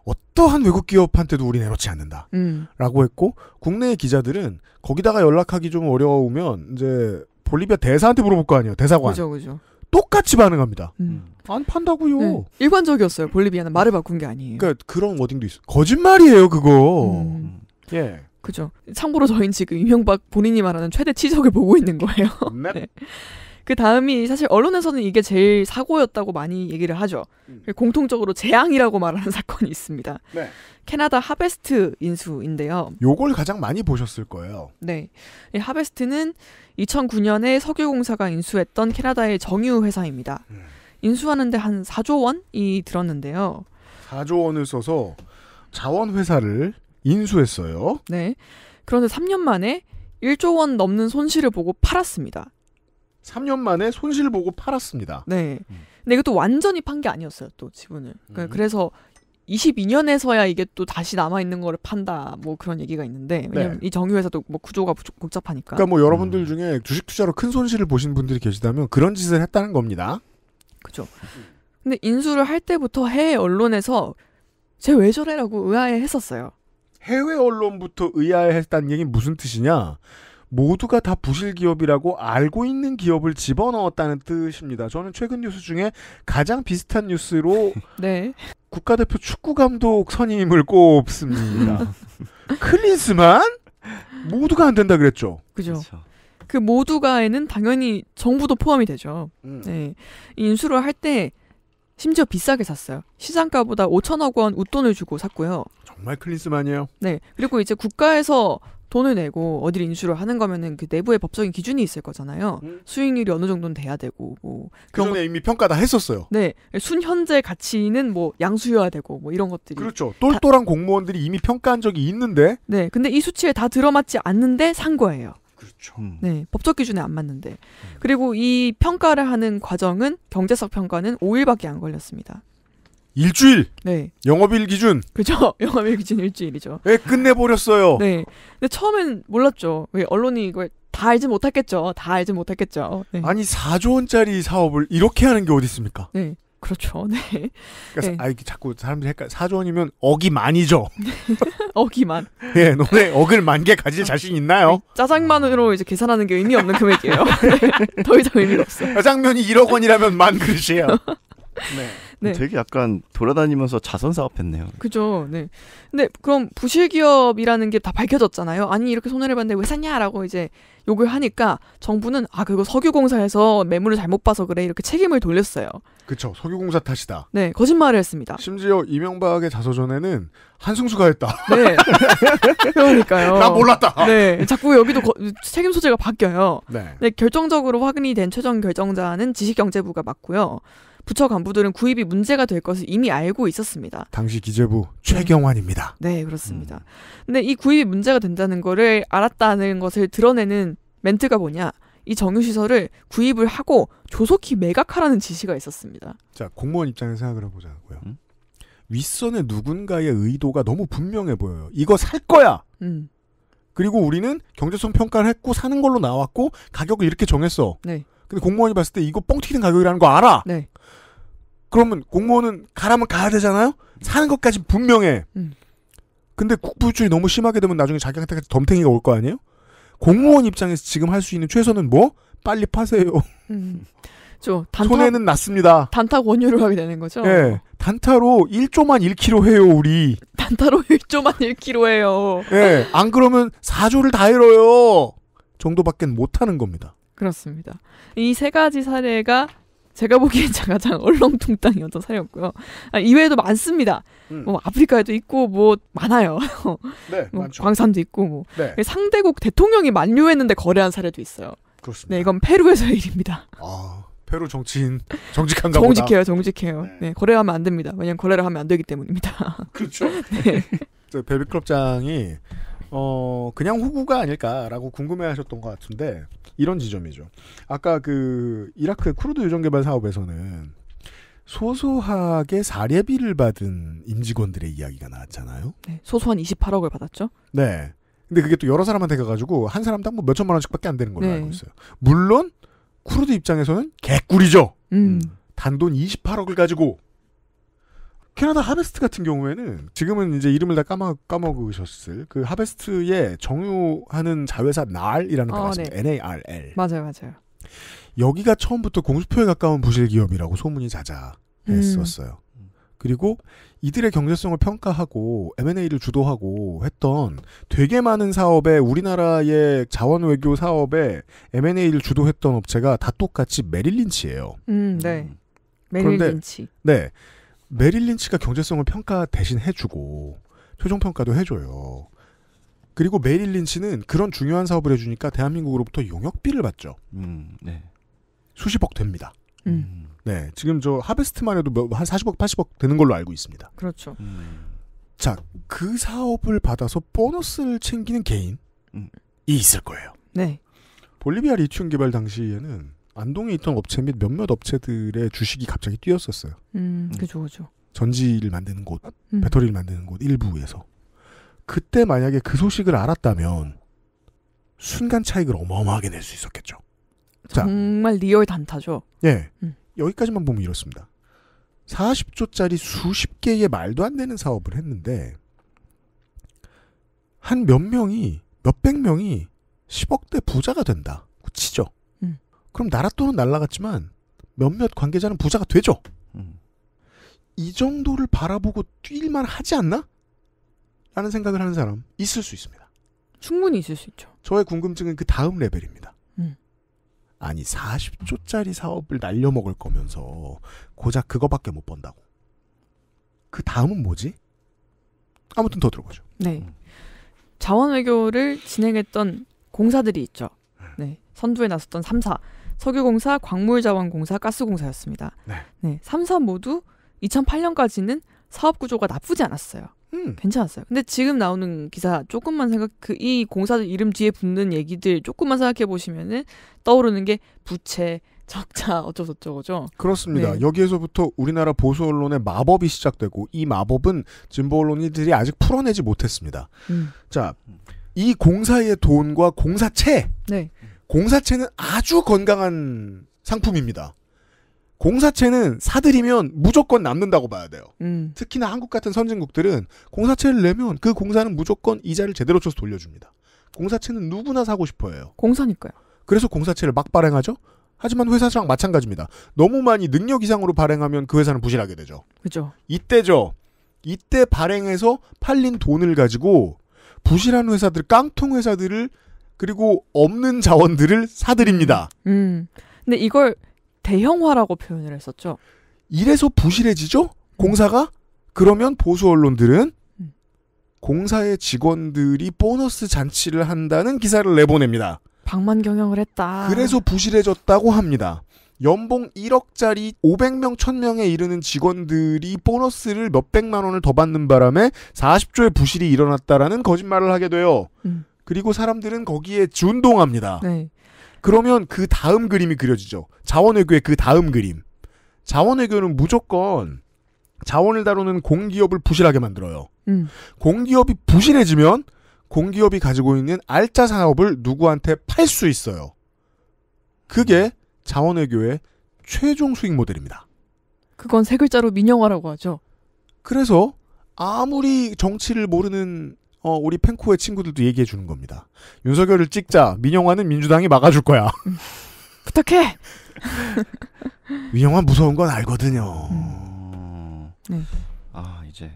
어떠한 외국 기업한테도 우리 내놓지 않는다. 음. 라고 했고 국내 의 기자들은 거기다가 연락하기 좀 어려우면 이제 볼리비아 대사한테 물어볼 거 아니에요. 대사관. 그죠, 그죠. 똑같이 반응합니다. 음. 안 판다고요. 네. 일관적이었어요. 볼리비아는 말을 바꾼 게 아니에요. 그러니까 그런 워딩도 있어. 거짓말이에요, 그거. 음. 예. 그죠. 참고로 저희는 지금 이명박 본인이 말하는 최대 치적을 보고 있는 거예요. [laughs] 네. 그 다음이 사실 언론에서는 이게 제일 사고였다고 많이 얘기를 하죠. 음. 공통적으로 재앙이라고 말하는 [laughs] 사건이 있습니다. 네. 캐나다 하베스트 인수인데요. 요걸 가장 많이 보셨을 거예요. 네. 하베스트는 2009년에 석유공사가 인수했던 캐나다의 정유 회사입니다. 음. 인수하는데 한 4조 원이 들었는데요. 4조 원을 써서 자원 회사를 인수했어요. 네. 그런데 3년 만에 1조 원 넘는 손실을 보고 팔았습니다. 3년 만에 손실 보고 팔았습니다. 네. 음. 근데 이것도 완전히 판 게 아니었어요. 또 지분을. 그러니까 음. 그래서 22년에서야 이게 또 다시 남아 있는 거를 판다. 뭐 그런 얘기가 있는데 네. 왜냐면 네. 이 정유회사도 뭐 구조가 복잡하니까. 그러니까 뭐 여러분들 음. 중에 주식 투자로 큰 손실을 보신 분들이 계시다면 그런 짓을 했다는 겁니다. 그죠. 근데 인수를 할 때부터 해외 언론에서 쟤왜 저래라고 의아해 했었어요. 해외 언론부터 의아해 했다는 얘기 무슨 뜻이냐? 모두가 다 부실 기업이라고 알고 있는 기업을 집어넣었다는 뜻입니다. 저는 최근 뉴스 중에 가장 비슷한 뉴스로 [laughs] 네. 국가대표 축구 감독 선임을 꼽습니다. [laughs] 클린스만 모두가 안 된다 그랬죠. 그죠. 그렇죠. 그 모두가에는 당연히 정부도 포함이 되죠. 음. 네. 인수를 할 때 심지어 비싸게 샀어요. 시장가보다 5천억 원 웃돈을 주고 샀고요. 정말 클린스만이에요. 네. 그리고 이제 국가에서 돈을 내고 어디를 인수를 하는 거면은 그 내부의 법적인 기준이 있을 거잖아요. 음. 수익률이 어느 정도는 돼야 되고 뭐 그 그런 거 이미 평가 다 했었어요. 네, 순현재 가치는 뭐 양수여야 되고 뭐 이런 것들이 그렇죠. 똘똘한 다, 공무원들이 이미 평가한 적이 있는데 네, 근데 이 수치에 다 들어맞지 않는데 산 거예요. 그렇죠. 음. 네, 법적 기준에 안 맞는데 음. 그리고 이 평가를 하는 과정은 경제성 평가는 5일밖에 안 걸렸습니다. 일주일. 네. 영업일 기준. 그죠. [laughs] 영업일 기준 일주일이죠. 예, 끝내버렸어요. 네. 근데 처음엔 몰랐죠. 왜 언론이 이걸 다 알지 못했겠죠. 다 알지 못했겠죠. 네. 아니 4조 원짜리 사업을 이렇게 하는 게 어디 있습니까? 네. 그렇죠. 네. 그러니까 네. 아, 자꾸 사람들이 헷갈 4조 원이면 억이 많이죠. [laughs] 억이만. [laughs] 예, 네, 너네 억을 만 개 가질 자신 있나요? 네. 짜장만으로 이제 계산하는 게 의미 없는 금액이에요. 네, 더 이상 의미 없어. 짜장면이 1억 원이라면 만 그릇이에요. 네. [laughs] 네. 그 되게 약간 돌아다니면서 자선 사업했네요. 그죠. 네. 근데 그럼 부실 기업이라는 게 다 밝혀졌잖아요. 아니 이렇게 손해를 봤는데 왜 샀냐라고 이제 욕을 하니까 정부는 아 그거 석유공사에서 매물을 잘못 봐서 그래 이렇게 책임을 돌렸어요. 그쵸. 석유공사 탓이다. 네. 거짓말을 했습니다. 심지어 이명박의 자서전에는 한승수가 했다. 네. [laughs] 그러니까요. 나 몰랐다. 네. 자꾸 여기도 거, 책임 소재가 바뀌어요. 네. 네. 결정적으로 확인이 된 최종 결정자는 지식경제부가 맞고요. 부처 간부들은 구입이 문제가 될 것을 이미 알고 있었습니다. 당시 기재부 최경환입니다. 네, 네 그렇습니다. 음. 근데 이 구입이 문제가 된다는 것을 알았다는 것을 드러내는 멘트가 뭐냐? 이 정유시설을 구입을 하고 조속히 매각하라는 지시가 있었습니다. 자, 공무원 입장에서 생각을 해보자고요. 음? 윗선의 누군가의 의도가 너무 분명해 보여요. 이거 살 거야! 음. 그리고 우리는 경제성 평가를 했고 사는 걸로 나왔고 가격을 이렇게 정했어. 네. 근데 공무원이 봤을 때 이거 뻥튀기는 가격이라는 거 알아. 네. 그러면 공무원은 가라면 가야 되잖아요? 사는 것까지 분명해. 음. 근데 국부유출이 너무 심하게 되면 나중에 자기한테까지 덤탱이가 올 거 아니에요? 공무원 입장에서 지금 할 수 있는 최선은 뭐? 빨리 파세요. 음. [laughs] 저 단타, 손해는 났습니다. 단타 권유를 하게 되는 거죠? 네. 단타로 1조만 1kg 해요, 우리. 단타로 1조만 [laughs] 1kg 해요. 네. 안 그러면 4조를 다 잃어요. 정도밖엔 못하는 겁니다. 그렇습니다. 이 세 가지 사례가 제가 보기엔 [laughs] 가장 얼렁뚱땅이 어떤 사례였고요. 아, 이외에도 많습니다. 음. 뭐 아프리카에도 있고 뭐 많아요. [laughs] 네, 뭐 광산도 있고 뭐 네. 상대국 대통령이 만류했는데 거래한 사례도 있어요. 그렇습니다. 네, 이건 페루에서의 [laughs] 일입니다. 아, 페루 정치인 정직한가 보다. 정직해요, 정직해요. 네. 네. 거래하면 안 됩니다. 왜냐면 거래를 하면 안 되기 때문입니다. 그렇죠. 네. 베비클럽장이 어, 그냥 호구가 아닐까라고 궁금해하셨던 것 같은데 이런 지점이죠. 아까 그 이라크의 쿠르드 유전개발 사업에서는 소소하게 사례비를 받은 임직원들의 이야기가 나왔잖아요. 네, 소소한 28억을 받았죠. 네. 근데 그게 또 여러 사람한테 가가지고 한 사람당 뭐 몇천만 원씩밖에 안 되는 걸로 네. 알고 있어요. 물론 쿠르드 입장에서는 개꿀이죠. 음. 음. 단돈 28억을 가지고 캐나다 하베스트 같은 경우에는 지금은 이제 이름을 다 까먹, 까먹으셨을 그 하베스트에 정유하는 자회사 날이라는 어, 아, 가 맞습니다. 네. NARL. 맞아요, 맞아요. 여기가 처음부터 공수표에 가까운 부실 기업이라고 소문이 자자했었어요. 음. 그리고 이들의 경제성을 평가하고 M&A를 주도하고 했던 되게 많은 사업에 우리나라의 자원 외교 사업에 M&A를 주도했던 업체가 다 똑같이 메릴린치예요. 음, 네. 메릴린치. 네. 메릴 린치가 경제성을 평가 대신 해주고 최종 평가도 해줘요. 그리고 메릴 린치는 그런 중요한 사업을 해주니까 대한민국으로부터 용역비를 받죠. 음, 네. 수십억 됩니다. 음. 음. 네, 지금 저 하베스트만 해도 뭐 한 40억, 80억 되는 걸로 알고 있습니다. 그렇죠. 음. 자, 그 사업을 받아서 보너스를 챙기는 개인이 음. 있을 거예요. 네. 볼리비아 리튬 개발 당시에는 안동에 있던 업체 및 몇몇 업체들의 주식이 갑자기 뛰었었어요. 음, 음. 그죠, 그죠. 전지를 만드는 곳, 음. 배터리를 만드는 곳 일부에서 그때 만약에 그 소식을 알았다면 순간 차익을 어마어마하게 낼 수 있었겠죠. 정말 자, 리얼 단타죠. 예, 음. 여기까지만 보면 이렇습니다. 40조짜리 수십 개의 말도 안 되는 사업을 했는데 한 몇 명이 몇 백 명이 10억대 부자가 된다. 그럼 나라 돈은 날라갔지만 몇몇 관계자는 부자가 되죠. 음. 이 정도를 바라보고 뛸만 하지 않나? 라는 생각을 하는 사람 있을 수 있습니다. 충분히 있을 수 있죠. 저의 궁금증은 그 다음 레벨입니다. 음. 아니 40조짜리 사업을 날려먹을 거면서 고작 그거밖에 못 번다고. 그 다음은 뭐지? 아무튼 더 들어보죠. 네. 음. 자원 외교를 진행했던 공사들이 있죠. 네. 네. 선두에 나섰던 3사. 석유공사, 광물자원공사, 가스공사였습니다. 네. 네. 3, 사 모두 2008년까지는 사업 구조가 나쁘지 않았어요. 음. 괜찮았어요. 근데 지금 나오는 기사 조금만 생각 그이 공사들 이름 뒤에 붙는 얘기들 조금만 생각해 보시면은 떠오르는 게 부채, 적자 [laughs] 어쩌고저쩌고죠. 그렇습니다. 네. 여기에서부터 우리나라 보수 언론의 마법이 시작되고 이 마법은 진보 언론들이 아직 풀어내지 못했습니다. 음. 자, 이 공사의 돈과 공사채 네. 공사체는 아주 건강한 상품입니다. 공사체는 사들이면 무조건 남는다고 봐야 돼요. 음. 특히나 한국 같은 선진국들은 공사체를 내면 그 공사는 무조건 이자를 제대로 쳐서 돌려줍니다. 공사체는 누구나 사고 싶어해요. 공사니까요. 그래서 공사체를막 발행하죠. 하지만 회사랑 마찬가지입니다. 너무 많이 능력 이상으로 발행하면 그 회사는 부실하게 되죠. 그죠. 이때죠. 이때 발행해서 팔린 돈을 가지고 부실한 회사들, 깡통 회사들을 그리고 없는 자원들을 사들입니다 음. 음. 근데 이걸 대형화라고 표현을 했었죠. 이래서 부실해지죠? 공사가? 그러면 보수 언론들은 음. 공사의 직원들이 보너스 잔치를 한다는 기사를 내보냅니다. 방만 경영을 했다. 그래서 부실해졌다고 합니다. 연봉 1억짜리 500명, 1000명에 이르는 직원들이 보너스를 몇백만 원을 더 받는 바람에 40조의 부실이 일어났다라는 거짓말을 하게 돼요. 음. 그리고 사람들은 거기에 준동합니다. 네. 그러면 그 다음 그림이 그려지죠. 자원외교의 그 다음 그림. 자원외교는 무조건 자원을 다루는 공기업을 부실하게 만들어요. 음. 공기업이 부실해지면 공기업이 가지고 있는 알짜 사업을 누구한테 팔 수 있어요. 그게 자원외교의 최종 수익 모델입니다. 그건 세 글자로 민영화라고 하죠. 그래서 아무리 정치를 모르는 어, 우리 팬코의 친구들도 얘기해 주는 겁니다. 윤석열을 찍자 민영화는 민주당이 막아줄 거야. [laughs] 부탁해. 민영화 무서운 건 알거든요. 음. 네. 아 이제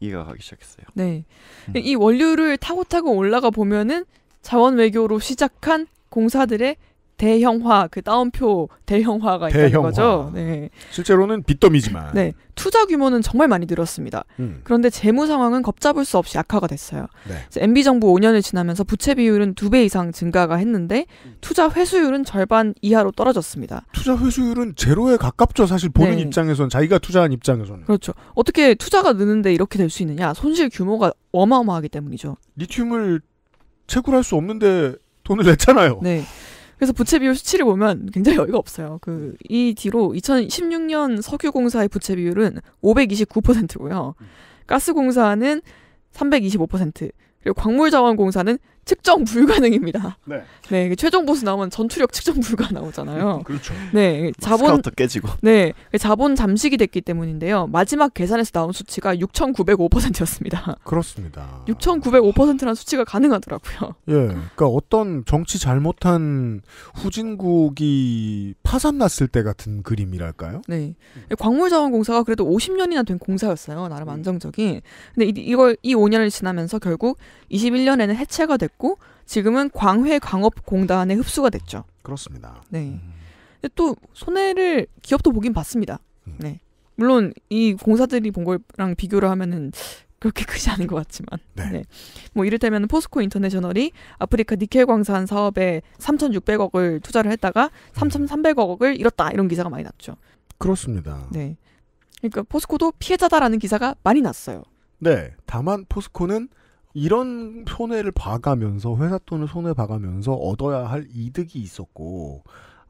이해가 가기 시작했어요. 네, 음. 이 원류를 타고 타고 올라가 보면은 자원 외교로 시작한 공사들의 대형화 그 따옴표 대형화가 대형화. 있는 거죠. 네. 실제로는 빚더미지만. 네. 투자 규모는 정말 많이 늘었습니다. 음. 그런데 재무 상황은 겁잡을수 없이 악화가 됐어요. 네. MB 정부 5년을 지나면서 부채 비율은 두 배 이상 증가가 했는데 투자 회수율은 절반 이하로 떨어졌습니다. 투자 회수율은 제로에 가깝죠. 사실 보는 네. 입장에선 자기가 투자한 입장에서는. 그렇죠. 어떻게 투자가 느는데 이렇게 될 수 있느냐? 손실 규모가 어마어마하기 때문이죠. 리튬을 채굴할 수 없는데 돈을 냈잖아요. 네. 그래서 부채 비율 수치를 보면 굉장히 어이가 없어요. 그이 뒤로 2016년 석유공사의 부채 비율은 529%고요. 가스공사는 325%, 그리고 광물자원공사는 측정 불가능입니다. 네. 네, 최종 보스 나오면 전투력 측정 불가 나오잖아요. [laughs] 그렇죠. 네, 자본 깨지고. 네, 자본 잠식이 됐기 때문인데요. 마지막 계산에서 나온 수치가 6,905%였습니다. [laughs] 그렇습니다. 6,905%라는 수치가 가능하더라고요. 예, 그러니까 어떤 정치 잘못한 후진국이 파산났을 때 같은 그림이랄까요? 네, 음. 광물자원공사가 그래도 50년이나 된 공사였어요. 나름 음. 안정적인. 근데 이걸 이 5년을 지나면서 결국 21년에는 해체가 됐고 지금은 광회광업공단에 흡수가 됐죠. 그렇습니다. 네. 음. 근데 또 손해를 기업도 보긴 봤습니다. 음. 네. 물론 이 공사들이 본 거랑 비교를 하면은 그렇게 크지 않은 것 같지만. 네. 네. 뭐 이를테면 포스코 인터내셔널이 아프리카 니켈 광산 사업에 3,600억을 투자를 했다가 3,300억을 음. 잃었다 이런 기사가 많이 났죠. 그렇습니다. 네. 그러니까 포스코도 피해자다라는 기사가 많이 났어요. 네. 다만 포스코는 이런 손해를 봐가면서 회사 돈을 손해 봐가면서 얻어야 할 이득이 있었고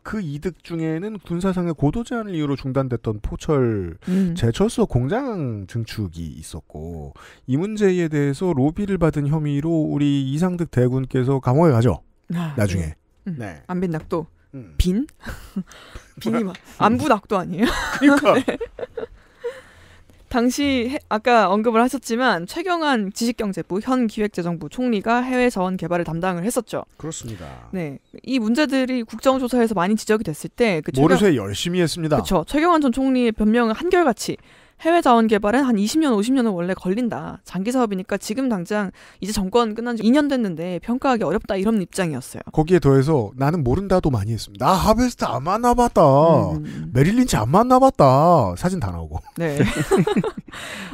그 이득 중에는 군사상의 고도 제한을 이유로 중단됐던 포철 음. 제철소 공장 증축이 있었고 이 문제에 대해서 로비를 받은 혐의로 우리 이상득 대군께서 감옥에 가죠. 아, 네. 나중에. 음. 네. 안빈 낙도. 음. 빈? [laughs] 빈이 막 음. 안부 낙도 아니에요? 그러니까. [laughs] 네. 당시 아까 언급을 하셨지만 최경환 지식경제부 현 기획재정부 총리가 해외 자원 개발을 담당을 했었죠. 그렇습니다. 네, 이 문제들이 국정조사에서 많이 지적이 됐을 때그 모르쇠 열심히 했습니다. 그렇죠. 최경환 전 총리의 변명은 한결같이 해외 자원 개발은 한 20년, 50년은 원래 걸린다. 장기 사업이니까 지금 당장 이제 정권 끝난 지 2년 됐는데 평가하기 어렵다 이런 입장이었어요. 거기에 더해서 나는 모른다도 많이 했습니다. 나 아, 하베스트 안 만나봤다. 음. 메릴린치 안 만나봤다. 사진 다 나오고. 네. [laughs] 네.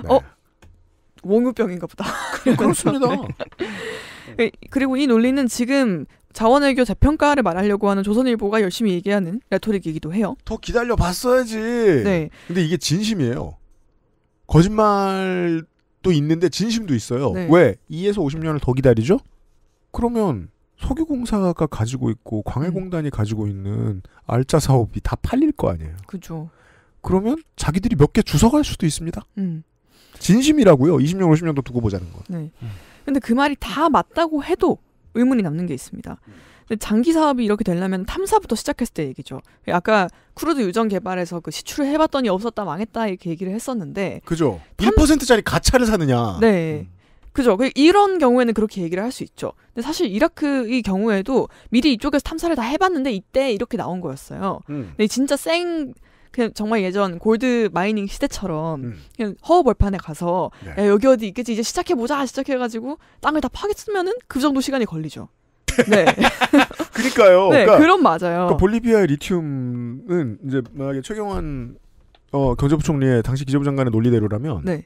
어? 몽유병인가 보다. [laughs] 그렇습니다. [laughs] 네. 그리고 이 논리는 지금 자원외교 재평가를 말하려고 하는 조선일보가 열심히 얘기하는 레토릭이기도 해요. 더 기다려 봤어야지. 네. 근데 이게 진심이에요. 거짓말도 있는데 진심도 있어요. 네. 왜? 2에서 50년을 더 기다리죠? 그러면 석유공사가 가지고 있고 광해공단이 음. 가지고 있는 알짜 사업이 다 팔릴 거 아니에요. 그죠. 그러면 자기들이 몇 개주석할 수도 있습니다. 음. 진심이라고요. 20년, 50년도 두고 보자는 거. 네. 음. 근데 그 말이 다 맞다고 해도 의문이 남는 게 있습니다. 음. 근데 장기 사업이 이렇게 되려면 탐사부터 시작했을 때 얘기죠. 아까 크루드 유전 개발에서 그 시추를 해봤더니 없었다 망했다 이렇게 얘기를 했었는데. 그죠. 탐... 1%짜리 가차를 사느냐. 네. 음. 그죠. 그 이런 경우에는 그렇게 얘기를 할 수 있죠. 근데 사실 이라크의 경우에도 미리 이쪽에서 탐사를 다 해봤는데 이때 이렇게 나온 거였어요. 음. 근데 진짜 생 그냥 정말 예전 골드 마이닝 시대처럼 음. 그냥 허허벌판에 가서 네. 야, 여기 어디 있겠지 이제 시작해 보자 시작해가지고 땅을 다파괴쓰면은그 정도 시간이 걸리죠. 네. [laughs] 그러니까요. 네, 그러니까 그럼 맞아요. 그러니까 볼리비아의 리튬은 이제 만약에 최경환 어, 경제부총리의 당시 기재부 장관의 논리대로라면 네.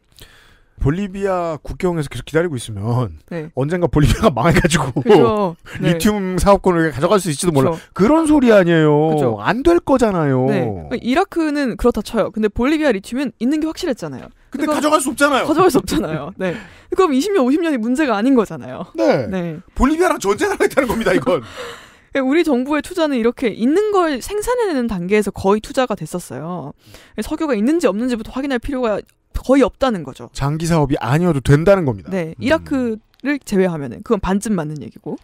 볼리비아 국경에서 계속 기다리고 있으면 네. 언젠가 볼리비아가 망해가지고 [laughs] [laughs] 네. 리튬 사업권을 가져갈 수 있지도 몰라 그런 소리 아니에요 안 될 거잖아요 네. 이라크는 그렇다 쳐요 근데 볼리비아 리튬은 있는 게 확실했잖아요 근데 가져갈 수 없잖아요 가져갈 수 없잖아요 네 그럼 20년 50년이 문제가 아닌 거잖아요 네. 네. 볼리비아랑 전쟁을 하겠다는 겁니다 이건 [laughs] 예, 우리 정부의 투자는 이렇게 있는 걸 생산해내는 단계에서 거의 투자가 됐었어요. 예, 석유가 있는지 없는지부터 확인할 필요가 거의 없다는 거죠. 장기 사업이 아니어도 된다는 겁니다. 네, 음. 이라크를 제외하면은 그건 반쯤 맞는 얘기고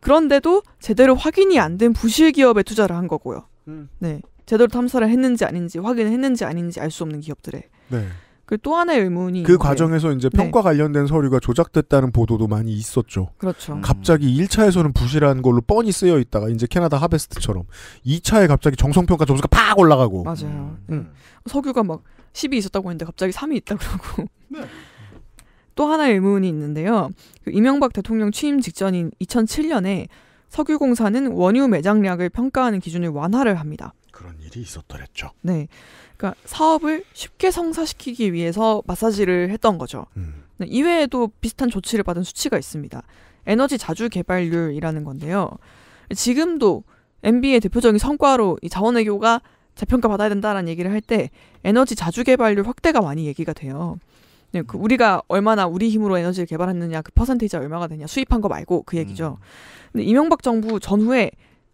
그런데도 제대로 확인이 안 된 부실 기업에 투자를 한 거고요. 음. 네, 제대로 탐사를 했는지 아닌지 확인을 했는지 아닌지 알 수 없는 기업들에. 네. 그 또 하나의 의문이 그 과정에서 이제 네. 평가 관련된 서류가 조작됐다는 보도도 많이 있었죠. 그렇죠. 음. 갑자기 1차에서는 부실한 걸로 뻔히 쓰여 있다가 이제 캐나다 하베스트처럼 2차에 갑자기 정성 평가 점수가 팍 올라가고 맞아요. 음. 네. 음. 석유가 막 10이 있었다고 했는데 갑자기 3이 있다 그러고. [laughs] 네. 또 하나의 의문이 있는데요. 그 이명박 대통령 취임 직전인 2007년에 석유공사는 원유 매장량을 평가하는 기준을 완화를 합니다. 그런 일이 있었더랬죠. 네. 그러니까 사업을 쉽게 성사시키기 위해서 마사지를 했던 거죠. 음. 네, 이외에도 비슷한 조치를 받은 수치가 있습니다. 에너지 자주 개발률이라는 건데요. 지금도 MB의 대표적인 성과로 이 자원외교가 재평가 받아야 된다라는 얘기를 할 때 에너지 자주 개발률 확대가 많이 얘기가 돼요. 네, 그 우리가 얼마나 우리 힘으로 에너지를 개발했느냐 그 퍼센테이지가 얼마가 되냐 수입한 거 말고 그 얘기죠. 음. 근데 이명박 정부 전후에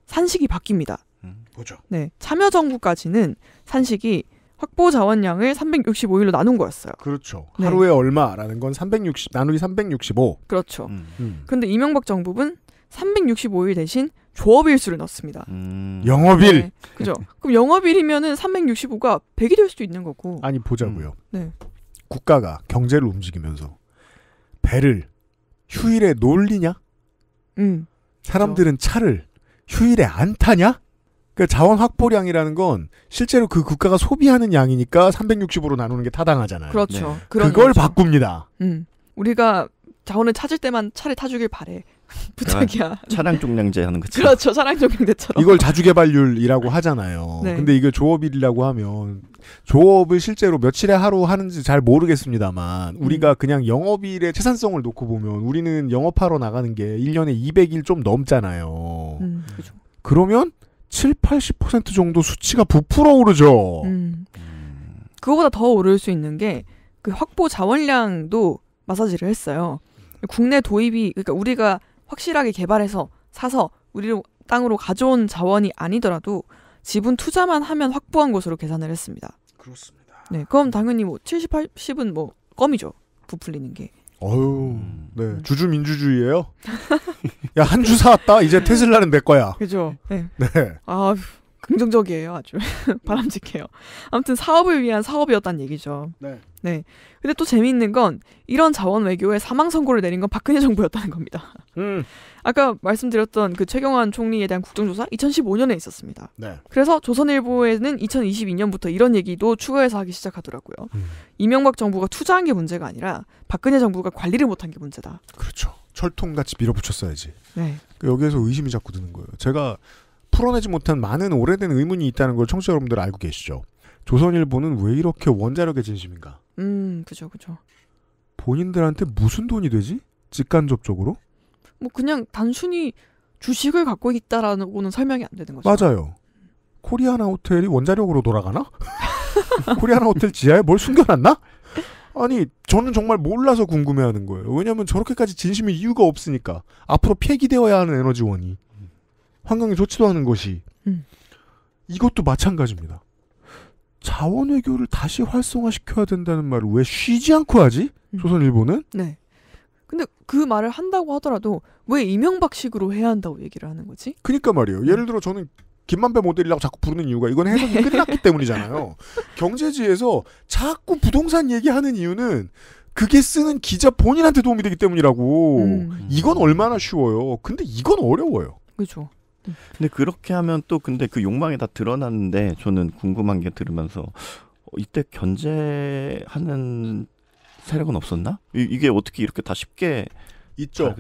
산식이 바뀝니다. 음, 보죠. 네, 참여 정부까지는 산식이 확보 자원량을 365일로 나눈 거였어요. 그렇죠. 네. 하루에 얼마라는 건 360 나누기 365. 그렇죠. 음. 음. 근데 이명박 정부는 365일 대신 조업일 수를 넣습니다. 음. 영업일. 네. 그죠. 그럼 영업일이면은 365가 100이 될 수도 있는 거고. 아니 보자고요. 음. 네. 국가가 경제를 움직이면서 배를 휴일에 놀리냐? 음. 사람들은 그렇죠. 차를 휴일에 안 타냐? 그 자원 확보량이라는 건 실제로 그 국가가 소비하는 양이니까 360으로 나누는 게 타당하잖아요. 그렇죠. 네. 그걸 거죠. 바꿉니다. 음. 우리가 자원을 찾을 때만 차를 타주길 바래. [laughs] 부탁이야. 아, 차량 종량제 하는 거죠. 그렇죠. 차량 종량제처럼. 이걸 자주 개발률이라고 하잖아요. 네. 근데 이게 조업일이라고 하면 조업을 실제로 며칠에 하루 하는지 잘 모르겠습니다만 음. 우리가 그냥 영업일의 채산성을 놓고 보면 우리는 영업하러 나가는 게 1년에 200일 좀 넘잖아요. 음, 그렇죠. 그러면 7, 80% 정도 수치가 부풀어 오르죠. 음. 음. 그거보다 더 오를 수 있는 게 그 확보 자원량도 마사지를 했어요. 국내 도입이 그러니까 우리가 확실하게 개발해서 사서 우리 땅으로 가져온 자원이 아니더라도 지분 투자만 하면 확보한 것으로 계산을 했습니다. 그렇습니다. 네, 그럼 당연히 뭐 70, 80은 뭐 껌이죠. 부풀리는 게. 어유 음. 네. 음. 주주 민주주의예요. [laughs] 야, 한 주 사왔다. 이제 테슬라는 내 거야. 그죠? 네. 네. 아, 긍정적이에요, 아주. [laughs] 바람직해요. 아무튼 사업을 위한 사업이었단 얘기죠. 네. 네. 근데 또 재미있는 건 이런 자원 외교에 사망 선고를 내린 건 박근혜 정부였다는 겁니다. 음. 아까 말씀드렸던 그 최경환 총리에 대한 국정조사 2015년에 있었습니다. 네. 그래서 조선일보에는 2022년부터 이런 얘기도 추가해서 하기 시작하더라고요. 음. 이명박 정부가 투자한 게 문제가 아니라 박근혜 정부가 관리를 못한 게 문제다. 그렇죠. 철통같이 밀어붙였어야지. 네. 그 여기에서 의심이 자꾸 드는 거예요. 제가 풀어내지 못한 많은 오래된 의문이 있다는 걸 청취자 여러분들 알고 계시죠? 조선일보는 왜 이렇게 원자력에 진심인가? 음, 그죠, 그죠. 본인들한테 무슨 돈이 되지? 직간접적으로? 뭐 그냥 단순히 주식을 갖고 있다라는거는 설명이 안 되는 거죠. 맞아요. 코리아나 호텔이 원자력으로 돌아가나? [laughs] 코리아나 호텔 지하에 뭘 숨겨놨나? 아니 저는 정말 몰라서 궁금해하는 거예요. 왜냐하면 저렇게까지 진심이 이유가 없으니까 앞으로 폐기되어야 하는 에너지원이 음. 환경에 좋지도 않은 것이 음. 이것도 마찬가지입니다. 자원 외교를 다시 활성화시켜야 된다는 말을 왜 쉬지 않고 하지? 음. 조선일보는? 네. 근데 그 말을 한다고 하더라도 왜 이명박식으로 해야 한다고 얘기를 하는 거지? 그니까 말이에요. 음. 예를 들어 저는 김만배 모델이라고 자꾸 부르는 이유가 이건 해석이 네. 끝났기 때문이잖아요. [laughs] 경제지에서 자꾸 부동산 얘기하는 이유는 그게 쓰는 기자 본인한테 도움이 되기 때문이라고. 음. 이건 얼마나 쉬워요. 근데 이건 어려워요. 그죠. 근데 그렇게 하면 또 근데 그 욕망이 다드러났는데 저는 궁금한 게 들으면서 어, 이때 견제하는 세력은 없었나? 이, 게 어떻게 이렇게 다 쉽게 있죠.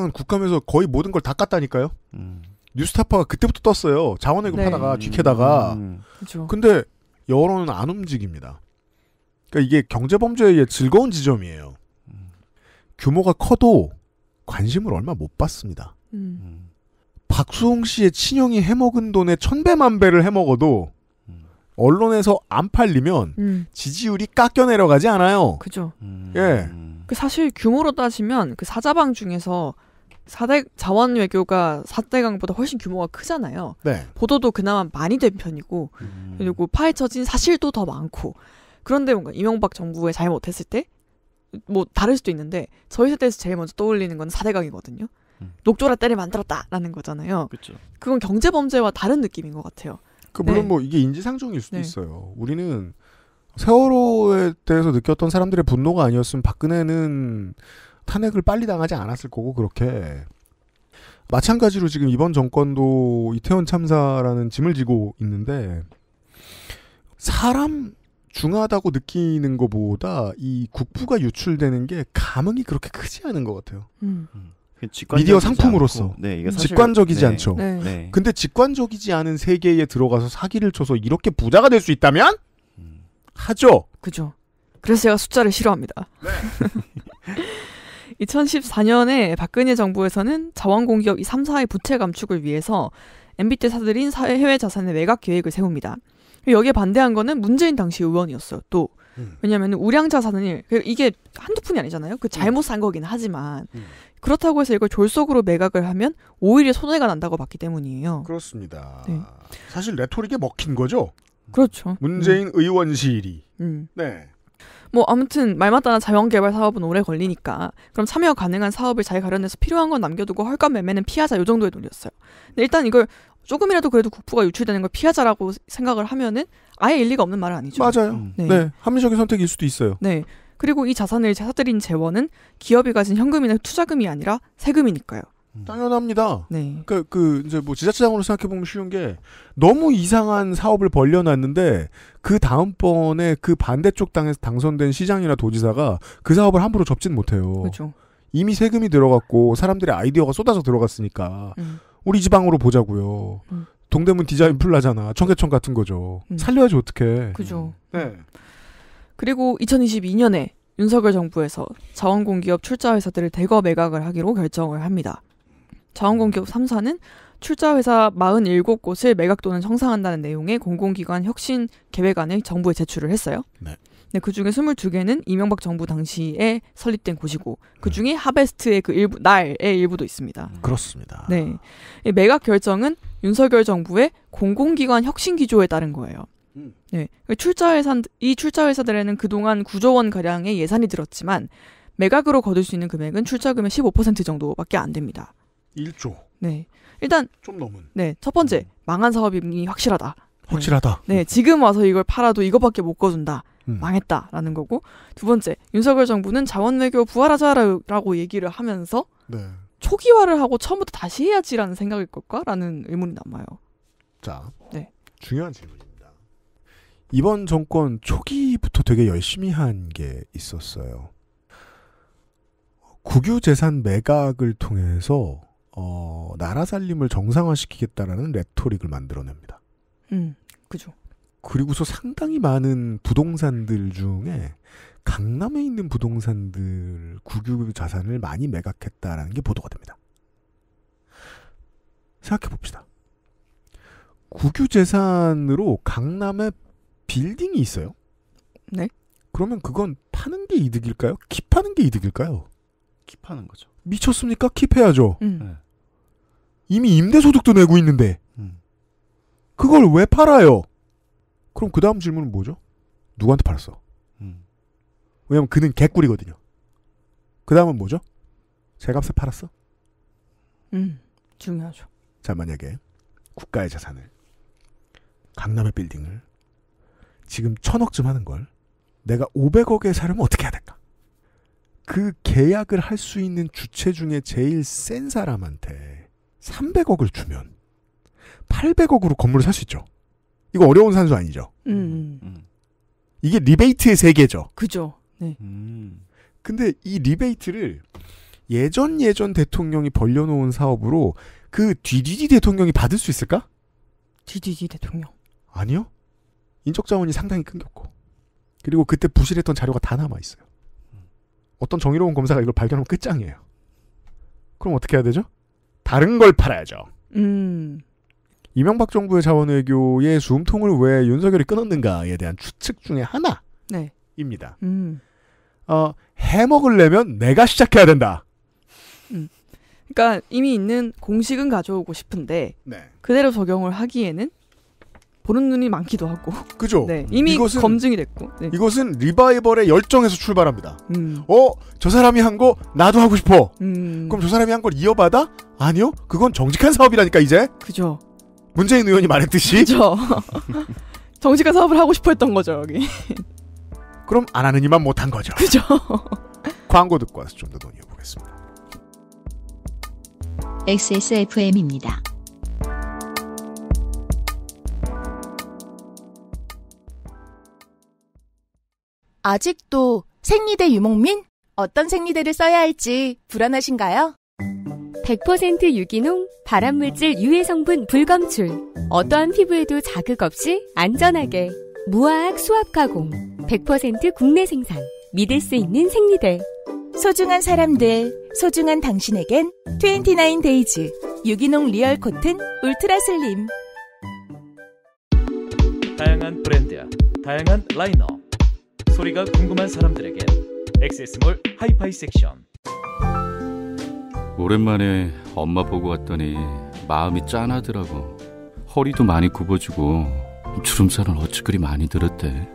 야당은 국감에서 거의 모든 걸 다 깠다니까요. 음. 뉴스타파가 그때부터 떴어요. 자원회금 네. 하다가 뒤캐다가. 음. 음. 근데 여론은 안 움직입니다. 그러니까 이게 경제 범죄의 즐거운 지점이에요. 음. 규모가 커도 관심을 얼마 못 받습니다. 음. 음. 박수홍 씨의 친형이 해먹은 돈의 천배만 배를 해먹어도 언론에서 안 팔리면 음. 지지율이 깎여 내려가지 않아요. 그죠. 음. 예. 그 사실 규모로 따지면 그 사자방 중에서 사대 자원 외교가 사대강보다 훨씬 규모가 크잖아요. 네. 보도도 그나마 많이 된 편이고 음. 그리고 파헤쳐진 사실도 더 많고 그런데 뭔가 이명박 정부에 잘못했을 때 뭐 다를 수도 있는데 저희 세대에서 제일 먼저 떠올리는 건 사대강이거든요. 녹조라 때를 만들었다라는 거잖아요. 그쵸. 그건 경제 범죄와 다른 느낌인 것 같아요. 그 물론 네. 뭐 이게 인지상정일 수도 네. 있어요. 우리는 세월호에 대해서 느꼈던 사람들의 분노가 아니었으면 박근혜는 탄핵을 빨리 당하지 않았을 거고 그렇게 마찬가지로 지금 이번 정권도 이태원 참사라는 짐을 지고 있는데 사람 중하다고 느끼는 것보다 이 국부가 유출되는 게 감흥이 그렇게 크지 않은 것 같아요. 음. 음. 그 미디어 상품으로서 네, 직관적이지 네. 않죠. 네. 네. 근데 직관적이지 않은 세계에 들어가서 사기를 쳐서 이렇게 부자가 될 수 있다면 음. 하죠. 그죠. 그래서 제가 숫자를 싫어합니다. 2014년에 [laughs] 박근혜 정부에서는 자원공기업 3, 4의 부채 감축을 위해서 MBT 사들인 해외 자산의 매각 계획을 세웁니다. 여기에 반대한 거는 문재인 당시 의원이었어요. 또 음. 왜냐하면 우량 자산을 그 이게 한두 푼이 아니잖아요. 그 잘못 음. 산 거긴 하지만 그렇다고 해서 이걸 졸속으로 매각을 하면 오히려 손해가 난다고 봤기 때문이에요. 그렇습니다. 네. 사실 레토릭에 먹힌 거죠. 그렇죠. 문재인 음. 의원실이. 음. 네. 뭐 아무튼 말마따나 자원개발 사업은 오래 걸리니까 그럼 참여 가능한 사업을 잘 가려내서 필요한 건 남겨두고 헐값 매매는 피하자 요 정도의 논리였어요. 근데 일단 이걸 조금이라도 그래도 국부가 유출되는 걸 피하자라고 생각을 하면은 아예 일리가 없는 말은 아니죠. 맞아요. 음. 네. 네. 합리적인 선택일 수도 있어요. 네. 그리고 이 자산을 사들인 재원은 기업이 가진 현금이나 투자금이 아니라 세금이니까요. 음. 당연합니다. 네. 그러그 그러니까 이제 뭐 지자체장으로 생각해 보면 쉬운 게 너무 이상한 사업을 벌려놨는데 그 다음번에 그 반대쪽 당에서 당선된 시장이나 도지사가 그 사업을 함부로 접진 못해요. 그죠 이미 세금이 들어갔고 사람들의 아이디어가 쏟아져 들어갔으니까 음. 우리 지방으로 보자고요. 음. 동대문 디자인 플라잖아. 청계천 같은 거죠. 음. 살려야지 어떡해 그죠. 네. 그리고 2022년에 윤석열 정부에서 자원공기업 출자회사들을 대거 매각을 하기로 결정을 합니다. 자원공기업 3사는 출자회사 47곳을 매각 또는 청산한다는 내용의 공공기관 혁신 계획안을 정부에 제출을 했어요. 네. 네, 그 중에 22개는 이명박 정부 당시에 설립된 곳이고 그 중에 음. 하베스트의 그 일부 날의 일부도 있습니다. 음. 그렇습니다. 네, 매각 결정은 윤석열 정부의 공공기관 혁신 기조에 따른 거예요. 네, 출자회사 이 출자회사들에는 그동안 구조원 가량의 예산이 들었지만 매각으로 거둘 수 있는 금액은 출자금의 15% 정도밖에 안 됩니다. 1조. 네. 일단 좀 넘은. 네, 첫 번째 음. 망한 사업이 확실하다. 확실하다. 네, 네 지금 와서 이걸 팔아도 이것밖에 못 거둔다. 음. 망했다라는 거고 두 번째 윤석열 정부는 자원 외교 부활하자라고 얘기를 하면서 네. 초기화를 하고 처음부터 다시 해야지라는 생각일 걸까라는 의문이 남아요. 자, 네. 중요한 질문입니다. 이번 정권 초기부터 되게 열심히 한 게 있었어요. 국유 재산 매각을 통해서 어, 나라 살림을 정상화시키겠다라는 레토릭을 만들어냅니다. 음, 그죠. 그리고서 상당히 많은 부동산들 중에 강남에 있는 부동산들 국유 자산을 많이 매각했다라는 게 보도가 됩니다. 생각해 봅시다. 국유 재산으로 강남에 빌딩이 있어요. 네. 그러면 그건 파는 게 이득일까요? 킵하는 게 이득일까요? 킵하는 거죠. 미쳤습니까? 킵해야죠. 음. 네. 이미 임대소득도 내고 있는데 음. 그걸 왜 팔아요? 그럼 그 다음 질문은 뭐죠? 누구한테 팔았어? 음. 왜냐면 그는 개꿀이거든요. 그 다음은 뭐죠? 제값에 팔았어? 음, 중요하죠. 자 만약에 국가의 자산을 강남의 빌딩을 지금 천억쯤 하는 걸 내가 500억에 사려면 어떻게 해야 될까? 그 계약을 할 수 있는 주체 중에 제일 센 사람한테 300억을 주면 800억으로 건물을 살 수 있죠. 이거 어려운 산수 아니죠? 음. 음. 음. 이게 리베이트의 세계죠. 그죠. 네. 음. 근데 이 리베이트를 예전 예전 대통령이 벌려놓은 사업으로 그 뒤디디 대통령이 받을 수 있을까? 뒤디디 대통령. 아니요. 인적 자원이 상당히 끊겼고 그리고 그때 부실했던 자료가 다 남아 있어요. 어떤 정의로운 검사가 이걸 발견하면 끝장이에요. 그럼 어떻게 해야 되죠? 다른 걸 팔아야죠. 음. 이명박 정부의 자원 외교의 숨통을 왜 윤석열이 끊었는가에 대한 추측 중에 하나입니다. 네. 음. 어, 해먹을려면 내가 시작해야 된다. 음. 그러니까 이미 있는 공식은 가져오고 싶은데 네. 그대로 적용을 하기에는 보는 눈이 많기도 하고. [laughs] 그죠? 네, 이미 이것은, 검증이 됐고. 네. 이것은 리바이벌의 열정에서 출발합니다. 음. 어, 저 사람이 한 거 나도 하고 싶어. 음. 그럼 저 사람이 한 걸 이어받아? 아니요, 그건 정직한 사업이라니까 이제. 그죠. 문재인 의원이 말했듯이. 그죠. [laughs] 정직한 사업을 하고 싶어했던 거죠 여기. [laughs] 그럼 안 하는 이만 못한 거죠. 그죠. 광고 듣고 와서 좀 더 논의해 보겠습니다. XSFM입니다. 아직도 생리대 유목민? 어떤 생리대를 써야 할지 불안하신가요? 100% 유기농, 발암물질 유해 성분 불검출. 어떠한 피부에도 자극 없이 안전하게. 무화학 수압 가공. 100% 국내 생산. 믿을 수 있는 생리대. 소중한 사람들, 소중한 당신에겐 29 데이즈 유기농 리얼 코튼 울트라 슬림. 다양한 브랜드야, 다양한 라인업. 소리가 궁금한 사람들에게 엑세스몰 하이파이 섹션 오랜만에 엄마 보고 왔더니 마음이 짠하더라고 허리도 많이 굽어지고 주름살은 어찌 그리 많이 들었대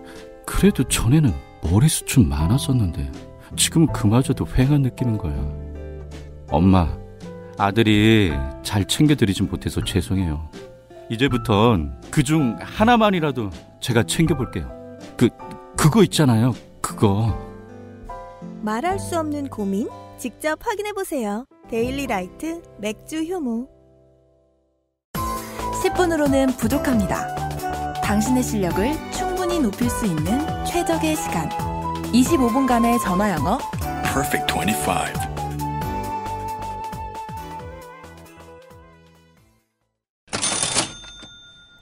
그래도 전에는 머리숱은 많았었는데 지금은 그마저도 휑한 느낌인 거야 엄마 아들이 잘 챙겨드리지 못해서 죄송해요 이제부턴 그중 하나만이라도 제가 챙겨볼게요 그, 그거 있잖아요. 그거. 말할 수 없는 고민 직접 확인해 보세요. 데일리 라이트 맥주 효모. 10분으로는 부족합니다. 당신의 실력을 충분히 높일 수 있는 최적의 시간. 25분간의 전화 영어. Perfect 25.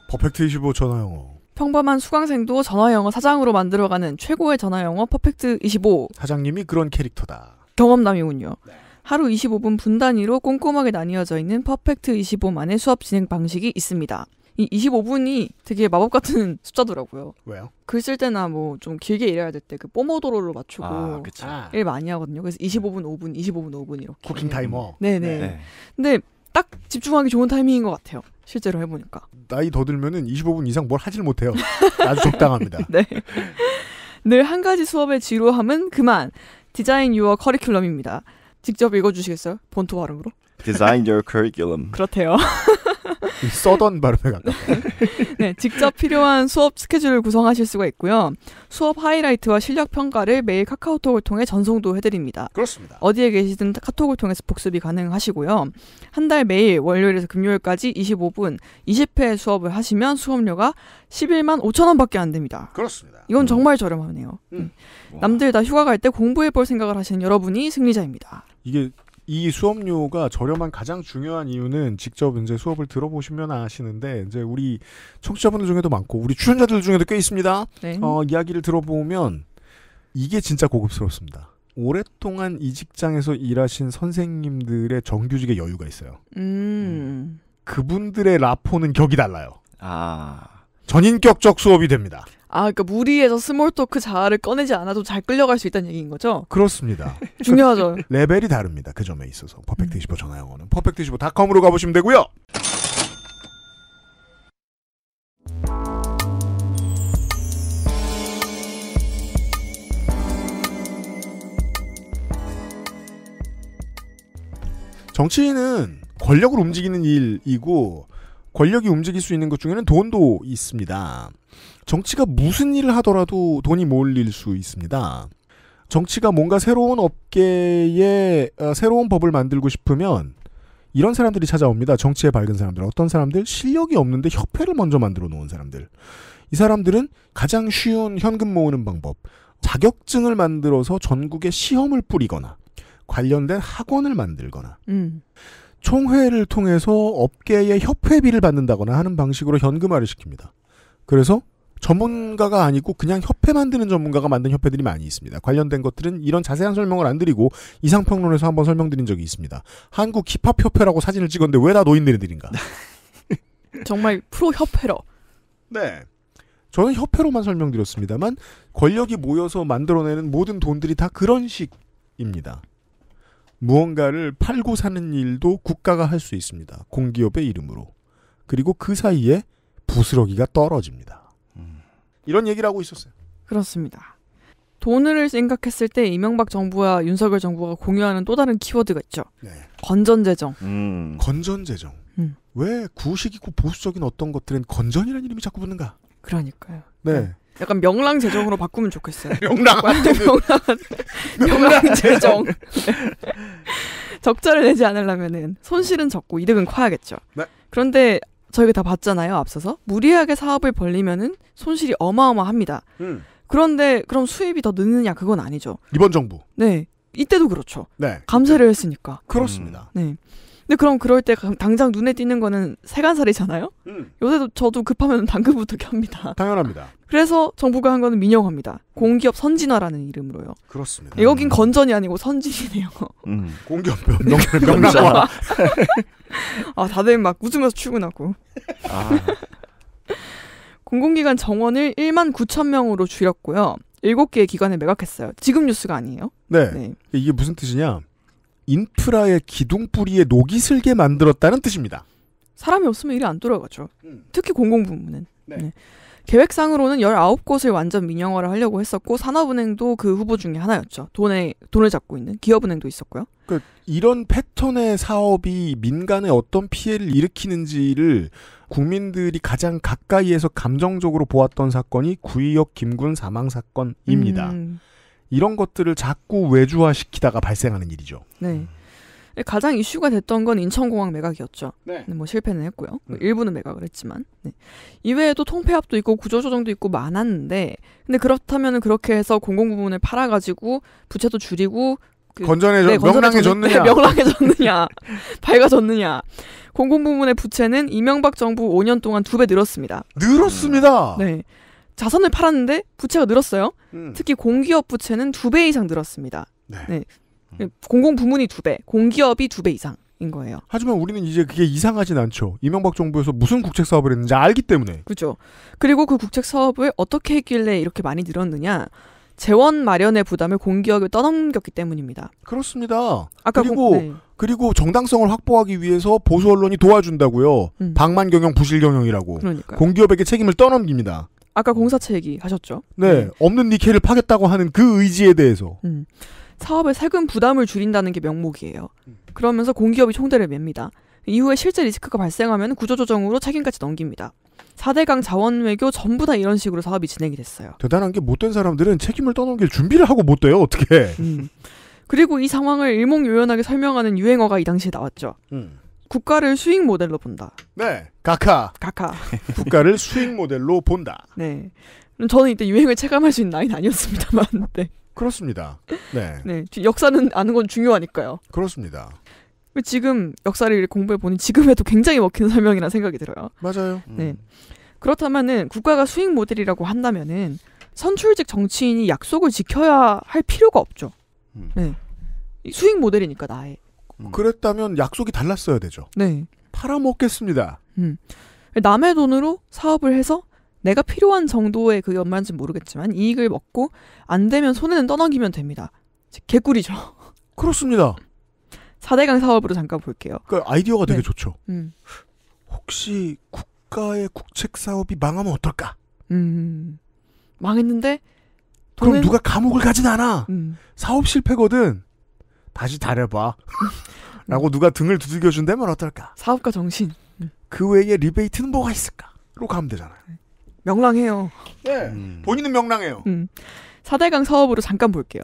퍼펙트 25 전화 영어. 평범한 수강생도 전화영어 사장으로 만들어가는 최고의 전화영어 퍼펙트 25. 사장님이 그런 캐릭터다. 경험담이군요. 네. 하루 25분 분단위로 꼼꼼하게 나뉘어져 있는 퍼펙트 25만의 수업 진행 방식이 있습니다. 이 25분이 되게 마법 같은 [laughs] 숫자더라고요. 왜요? 글 쓸 때나 뭐 좀 길게 일해야 될 때 그 뽀모도로로 맞추고 아, 아, 일 많이 하거든요. 그래서 25분, 5분, 25분, 5분 이렇게. 쿠킹 타이머. 네네. 네. 네. 근데 딱 집중하기 좋은 타이밍인 것 같아요. 실제로 해보니까. 나이 더 들면은 25분 이상 뭘 하질 못해요. 아주 적당합니다. [laughs] 네. 늘 한 가지 수업의 지루함은 그만. 디자인 유어 커리큘럼입니다. 직접 읽어주시겠어요? 본토 발음으로? Design your curriculum. 그렇대요. [laughs] 써던 발음에 가깝 [laughs] 네, 직접 필요한 수업 스케줄을 구성하실 수가 있고요. 수업 하이라이트와 실력 평가를 매일 카카오톡을 통해 전송도 해드립니다. 그렇습니다. 어디에 계시든 카톡을 통해서 복습이 가능하시고요. 한 달 매일 월요일에서 금요일까지 25분 20회 수업을 하시면 수업료가 11만 5천 원밖에 안 됩니다. 그렇습니다. 이건 음. 정말 음. 저렴하네요. 음. 남들 다 휴가 갈 때 공부해 볼 생각을 하시는 여러분이 승리자입니다. 이게 이 수업료가 저렴한 가장 중요한 이유는 직접 이제 수업을 들어보시면 아시는데 이제 우리 청취자분들 중에도 많고 우리 출연자들 중에도 꽤 있습니다. 네. 어, 이야기를 들어보면 이게 진짜 고급스럽습니다. 오랫동안 이 직장에서 일하신 선생님들의 정규직의 여유가 있어요. 음. 그분들의 라포는 격이 달라요. 아. 전인격적 수업이 됩니다. 아, 그러니까 무리해서 스몰 토크 자아를 꺼내지 않아도 잘 끌려갈 수 있다는 얘기인 거죠? 그렇습니다. [laughs] 중요하죠. 레벨이 다릅니다. 그 점에 있어서. 퍼펙트 25 전화 영어는 퍼펙트 25.com으로 가보시면 되고요. 정치인은 권력을 움직이는 일이고 권력이 움직일 수 있는 것 중에는 돈도 있습니다. 정치가 무슨 일을 하더라도 돈이 몰릴 수 있습니다. 정치가 뭔가 새로운 업계에 어, 새로운 법을 만들고 싶으면 이런 사람들이 찾아옵니다. 정치에 밝은 사람들. 어떤 사람들? 실력이 없는데 협회를 먼저 만들어 놓은 사람들. 이 사람들은 가장 쉬운 현금 모으는 방법. 자격증을 만들어서 전국에 시험을 뿌리거나 관련된 학원을 만들거나 음. 총회를 통해서 업계의 협회비를 받는다거나 하는 방식으로 현금화를 시킵니다. 그래서 전문가가 아니고 그냥 협회 만드는 전문가가 만든 협회들이 많이 있습니다. 관련된 것들은 이런 자세한 설명을 안 드리고 이상평론에서 한번 설명드린 적이 있습니다. 한국 힙합협회라고 사진을 찍었는데 왜 다 노인들이들인가? [laughs] 정말 프로협회로. 네. 저는 협회로만 설명드렸습니다만 권력이 모여서 만들어내는 모든 돈들이 다 그런 식입니다. 무언가를 팔고 사는 일도 국가가 할 수 있습니다. 공기업의 이름으로. 그리고 그 사이에 부스러기가 떨어집니다. 이런 얘기를 하고 있었어요. 그렇습니다. 돈을 생각했을 때 이명박 정부와 윤석열 정부가 공유하는 또 다른 키워드가 있죠. 네. 건전재정. 음. 건전재정. 음. 왜 구식 있고 보수적인 어떤 것들은 건전이라는 이름이 자꾸 붙는가? 그러니까요. 네. 네. 약간 명랑 재정으로 바꾸면 좋겠어요. [laughs] 명랑 명랑 [laughs] 재정. [laughs] 적자를 내지 않으려면 손실은 적고 이득은 커야겠죠. 네. 그런데 저희가 다 봤잖아요 앞서서 무리하게 사업을 벌리면은 손실이 어마어마합니다. 음. 그런데 그럼 수입이 더 느느냐 그건 아니죠. 이번 정부. 네. 이때도 그렇죠. 네. 감세를 했으니까. 그렇습니다. 음. 네. 근데 그럼 그럴 때 당장 눈에 띄는 거는 세간살이잖아요. 음. 요새도 저도 급하면 당근부터 켭니다. 당연합니다. 그래서 정부가 한 거는 민영화입니다. 공기업 선진화라는 이름으로요. 그렇습니다. 네, 여긴 음. 건전이 아니고 선진이네요. [laughs] 음. 공기업 명명 [laughs] 명랑화. [laughs] 아 다들 막 웃으면서 출근하고. 아. 공공기관 정원을 1만 9천 명으로 줄였고요. 7개의 기관에 매각했어요. 지금 뉴스가 아니에요. 네. 네. 이게 무슨 뜻이냐? 인프라의 기둥뿌리에 녹이 슬게 만들었다는 뜻입니다. 사람이 없으면 일이 안 돌아가죠. 음. 특히 공공부문은. 네. 네. 계획상으로는 19곳을 완전 민영화를 하려고 했었고 산업은행도 그 후보 중에 하나였죠. 돈에 돈을 잡고 있는 기업은행도 있었고요. 그러니까 이런 패턴의 사업이 민간에 어떤 피해를 일으키는지를 국민들이 가장 가까이에서 감정적으로 보았던 사건이 구의역 김군 사망 사건입니다. 음. 이런 것들을 자꾸 외주화시키다가 발생하는 일이죠. 네. 음. 네. 가장 이슈가 됐던 건 인천공항 매각이었죠. 네. 네 뭐 실패는 했고요. 뭐 음. 일부는 매각을 했지만 네. 이외에도 통폐합도 있고 구조조정도 있고 많았는데 근데 그렇다면 그렇게 해서 공공부문을 팔아가지고 부채도 줄이고 그, 건전해져 네, 명랑해졌느냐 네, 명랑해졌느냐 [laughs] 밝아졌느냐 공공부문의 부채는 이명박 정부 5년 동안 두 배 늘었습니다. 늘었습니다. 네. 자산을 팔았는데 부채가 늘었어요. 음. 특히 공기업 부채는 두 배 이상 늘었습니다. 네. 네. 음. 네. 공공 부문이 두 배, 공기업이 두 배 이상인 거예요. 하지만 우리는 이제 그게 이상하진 않죠. 이명박 정부에서 무슨 국책 사업을 했는지 알기 때문에. 그렇죠. 그리고 그 국책 사업을 어떻게 했길래 이렇게 많이 늘었느냐? 재원 마련의 부담을 공기업에 떠넘겼기 때문입니다. 그렇습니다. 아까 그리고 공, 네. 그리고 정당성을 확보하기 위해서 보수 언론이 도와준다고요. 음. 방만 경영 부실 경영이라고. 그러니까 공기업에게 책임을 떠넘깁니다. 아까 공사채 얘기 하셨죠? 네, 네. 없는 니켈을 파겠다고 하는 그 의지에 대해서. 음. 사업의 세금 부담을 줄인다는 게 명목이에요. 음. 그러면서 공기업이 총대를 맵니다. 이후에 실제 리스크가 발생하면 구조조정으로 책임까지 넘깁니다. 4대강 자원 외교 전부 다 이런 식으로 사업이 진행이 됐어요. 대단한 게 못된 사람들은 책임을 떠넘길 준비를 하고 못 돼요. 어떻게? 음. 그리고 이 상황을 일목요연하게 설명하는 유행어가 이 당시에 나왔죠. 음. 국가를 수익 모델로 본다. 네. 가카. 가카. [laughs] 국가를 수익 모델로 본다. 네. 저는 이때 유행을 체감할 수 있는 나이는 아니었습니다만. [laughs] 네. 그렇습니다. 네. 네. 역사는 아는 건 중요하니까요. 그렇습니다. 그 지금 역사를 공부해 보니 지금에도 굉장히 먹히는 설명이라 생각이 들어요. 맞아요. 네. 음. 그렇다면은 국가가 수익 모델이라고 한다면은 선출직 정치인이 약속을 지켜야 할 필요가 없죠. 음. 네. 수익 모델이니까 나의. 음. 그랬다면 약속이 달랐어야 되죠. 네. 팔아먹겠습니다. 음. 남의 돈으로 사업을 해서 내가 필요한 정도의 그게 얼인지 모르겠지만 이익을 먹고 안 되면 손해는 떠넘기면 됩니다. 개꿀이죠. [laughs] 그렇습니다. 4대강 사업으로 잠깐 볼게요. 그러니까 아이디어가 되게 네. 좋죠. 음. 혹시 국가의 국책 사업이 망하면 어떨까? 음. 망했는데 돈은... 그럼 누가 감옥을 가진 않아. 음. 사업 실패거든. 다시 잘해봐. [laughs] 라고 누가 등을 두들겨 준다면 어떨까? 사업가 정신. 네. 그 외에 리베이트는 뭐가 있을까? 로 가면 되잖아요. 네. 명랑해요. 네. 음. 음. 본인은 명랑해요. 음. 대강 사업으로 잠깐 볼게요.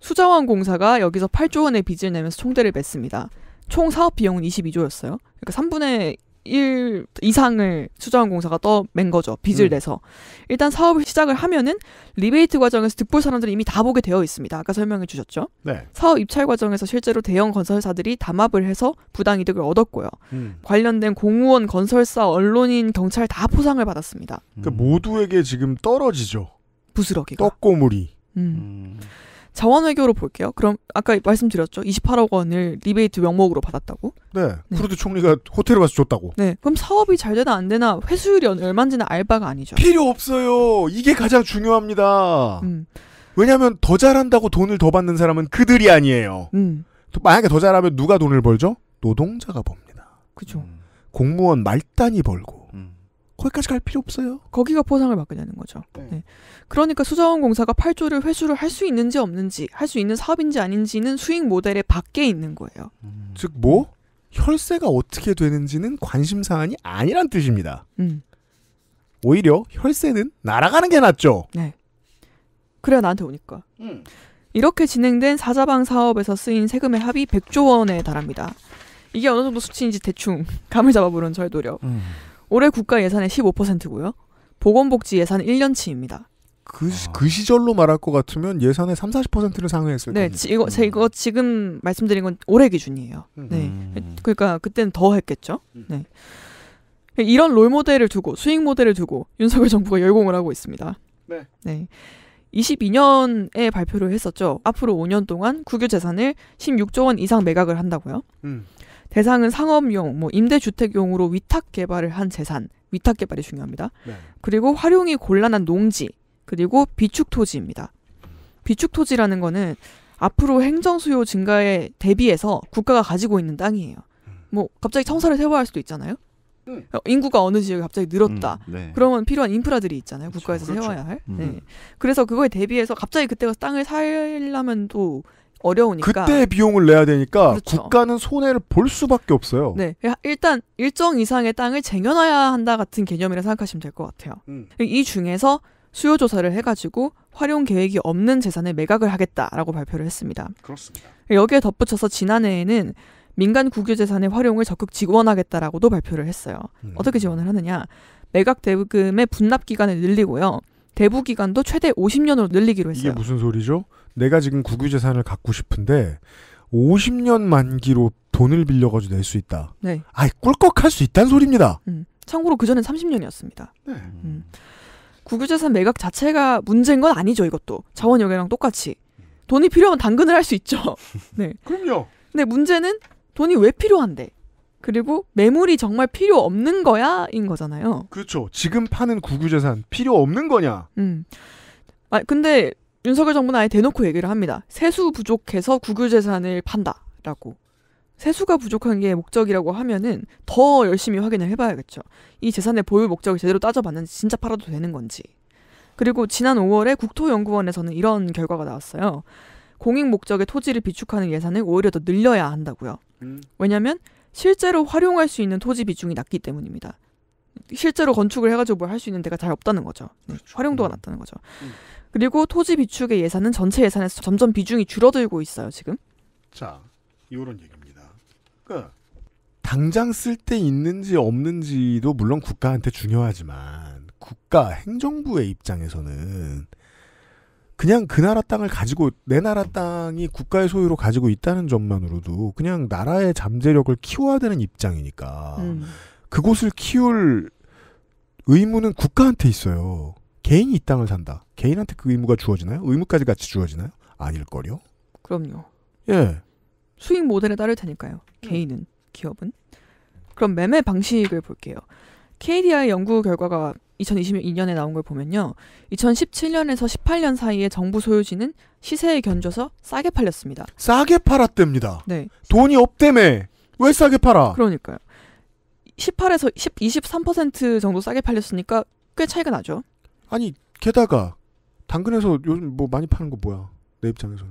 수자원 공사가 여기서 8조 원의 빚을 내면서 총대를 맺습니다. 총 사업 비용은 22조였어요. 그러니까 3분의 1 이상을 수자원공사가 떠 맨 거죠. 빚을 음. 내서. 일단 사업을 시작을 하면은 리베이트 과정에서 득볼 사람들이 이미 다 보게 되어 있습니다. 아까 설명해 주셨죠. 네. 사업 입찰 과정에서 실제로 대형 건설사들이 담합을 해서 부당이득을 얻었고요. 음. 관련된 공무원, 건설사, 언론인, 경찰 다 포상을 받았습니다. 그 그러니까 모두에게 지금 떨어지죠. 부스러기가. 떡고물이. 음. 음. 자원 외교로 볼게요. 그럼 아까 말씀드렸죠. 28억 원을 리베이트 명목으로 받았다고. 네. 네. 쿠르드 총리가 호텔을 가서 줬다고. 네. 그럼 사업이 잘 되나 안 되나 회수율이 얼마인지는 알바가 아니죠. 필요 없어요. 이게 가장 중요합니다. 음. 왜냐하면 더 잘한다고 돈을 더 받는 사람은 그들이 아니에요. 음. 만약에 더 잘하면 누가 돈을 벌죠? 노동자가 법니다. 그죠. 음. 공무원 말단이 벌고. 거기까지 갈 필요 없어요. 거기가 포상을 막으냐는 거죠. 네. 네. 그러니까 수자원공사가 8조를 회수를 할 수 있는지 없는지, 할 수 있는 사업인지 아닌지는 수익 모델에 밖에 있는 거예요. 음. 즉 뭐? 혈세가 어떻게 되는지는 관심 사안이 아니란 뜻입니다. 음. 오히려 혈세는 날아가는 게 낫죠. 네. 그래야 나한테 오니까. 음. 이렇게 진행된 사자방 사업에서 쓰인 세금의 합이 100조 원에 달합니다. 이게 어느 정도 수치인지 대충 [laughs] 감을 잡아보는 저도 노력. 음. 올해 국가 예산의 15%고요. 보건복지 예산 1년치입니다. 그, 아. 그 시절로 말할 것 같으면 예산의 3, 40%를 상회했을 네, 겁니다. 지, 이거, 제, 음. 이거 지금 말씀드린 건 올해 기준이에요. 음. 네. 음. 그러니까 그때는 더 했겠죠. 네. 이런 롤 모델을 두고 수익 모델을 두고 윤석열 정부가 열공을 하고 있습니다. 네. 네. 22년에 발표를 했었죠. 앞으로 5년 동안 국유 재산을 16조 원 이상 매각을 한다고요. 음. 대상은 상업용, 뭐 임대주택용으로 위탁 개발을 한 재산, 위탁 개발이 중요합니다. 네. 그리고 활용이 곤란한 농지, 그리고 비축 토지입니다. 비축 토지라는 거는 앞으로 행정 수요 증가에 대비해서 국가가 가지고 있는 땅이에요. 뭐 갑자기 청사를 세워야 할 수도 있잖아요. 음. 어, 인구가 어느 지역에 갑자기 늘었다. 음, 네. 그러면 필요한 인프라들이 있잖아요. 그렇죠. 국가에서 그렇죠. 세워야 할. 음. 네. 그래서 그거에 대비해서 갑자기 그때 가 땅을 살려면 또 어려우니까 그때 비용을 내야 되니까 그렇죠. 국가는 손해를 볼 수밖에 없어요. 네, 일단 일정 이상의 땅을 쟁여놔야 한다 같은 개념이라 생각하시면 될 것 같아요. 음. 이 중에서 수요 조사를 해가지고 활용 계획이 없는 재산을 매각을 하겠다라고 발표를 했습니다. 그렇습니다. 여기에 덧붙여서 지난해에는 민간 국유 재산의 활용을 적극 지원하겠다라고도 발표를 했어요. 음. 어떻게 지원을 하느냐? 매각 대금의 분납 기간을 늘리고요. 대부 기간도 최대 50년으로 늘리기로 했어요. 이게 무슨 소리죠? 내가 지금 국유재산을 갖고 싶은데 50년 만기로 돈을 빌려가지고 낼 수 있다. 네. 아이 꿀꺽할 수 있다는 소리입니다. 음. 참고로 그 전엔 30년이었습니다. 네. 음. 국유재산 매각 자체가 문제인 건 아니죠. 이것도 자원여계랑 똑같이 돈이 필요하면 당근을 할 수 있죠. [laughs] 네. 그럼요. 근데 문제는 돈이 왜 필요한데? 그리고 매물이 정말 필요 없는 거야인 거잖아요. 그렇죠. 지금 파는 국유재산 필요 없는 거냐? 음. 아 근데 윤석열 정부는 아예 대놓고 얘기를 합니다. 세수 부족해서 국유재산을 판다라고. 세수가 부족한 게 목적이라고 하면은 더 열심히 확인을 해봐야겠죠. 이 재산의 보유 목적을 제대로 따져봤는지 진짜 팔아도 되는 건지. 그리고 지난 5월에 국토연구원에서는 이런 결과가 나왔어요. 공익 목적의 토지를 비축하는 예산을 오히려 더 늘려야 한다고요. 음. 왜냐하면 실제로 활용할 수 있는 토지 비중이 낮기 때문입니다. 실제로 건축을 해가지고 뭘 할 수 있는 데가 잘 없다는 거죠. 네, 그렇죠. 활용도가 음. 낮다는 거죠. 음. 그리고 토지 비축의 예산은 전체 예산에서 점점 비중이 줄어들고 있어요, 지금. 자, 이런 얘기입니다. 그니까 당장 쓸 때 있는지 없는지도 물론 국가한테 중요하지만 국가 행정부의 입장에서는 그냥 그 나라 땅을 가지고 내 나라 땅이 국가의 소유로 가지고 있다는 점만으로도 그냥 나라의 잠재력을 키워야 되는 입장이니까 음. 그곳을 키울 의무는 국가한테 있어요. 개인이 이 땅을 산다. 개인한테 그 의무가 주어지나요? 의무까지 같이 주어지나요? 아닐걸요? 그럼요. 예. 수익 모델에 따를 테니까요. 네. 개인은, 음. 기업은. 그럼 매매 방식을 볼게요. KDI 연구 결과가 2022년에 나온 걸 보면요. 2017년에서 18년 사이에 정부 소유지는 시세에 견줘서 싸게 팔렸습니다. 싸게 팔았답니다. 네. 돈이 없대매. 왜 싸게 팔아? 그러니까요. 18에서 10, 23% 정도 싸게 팔렸으니까 꽤 차이가 나죠. 아니 게다가 당근에서 요즘 뭐 많이 파는 거 뭐야? 내 입장에서는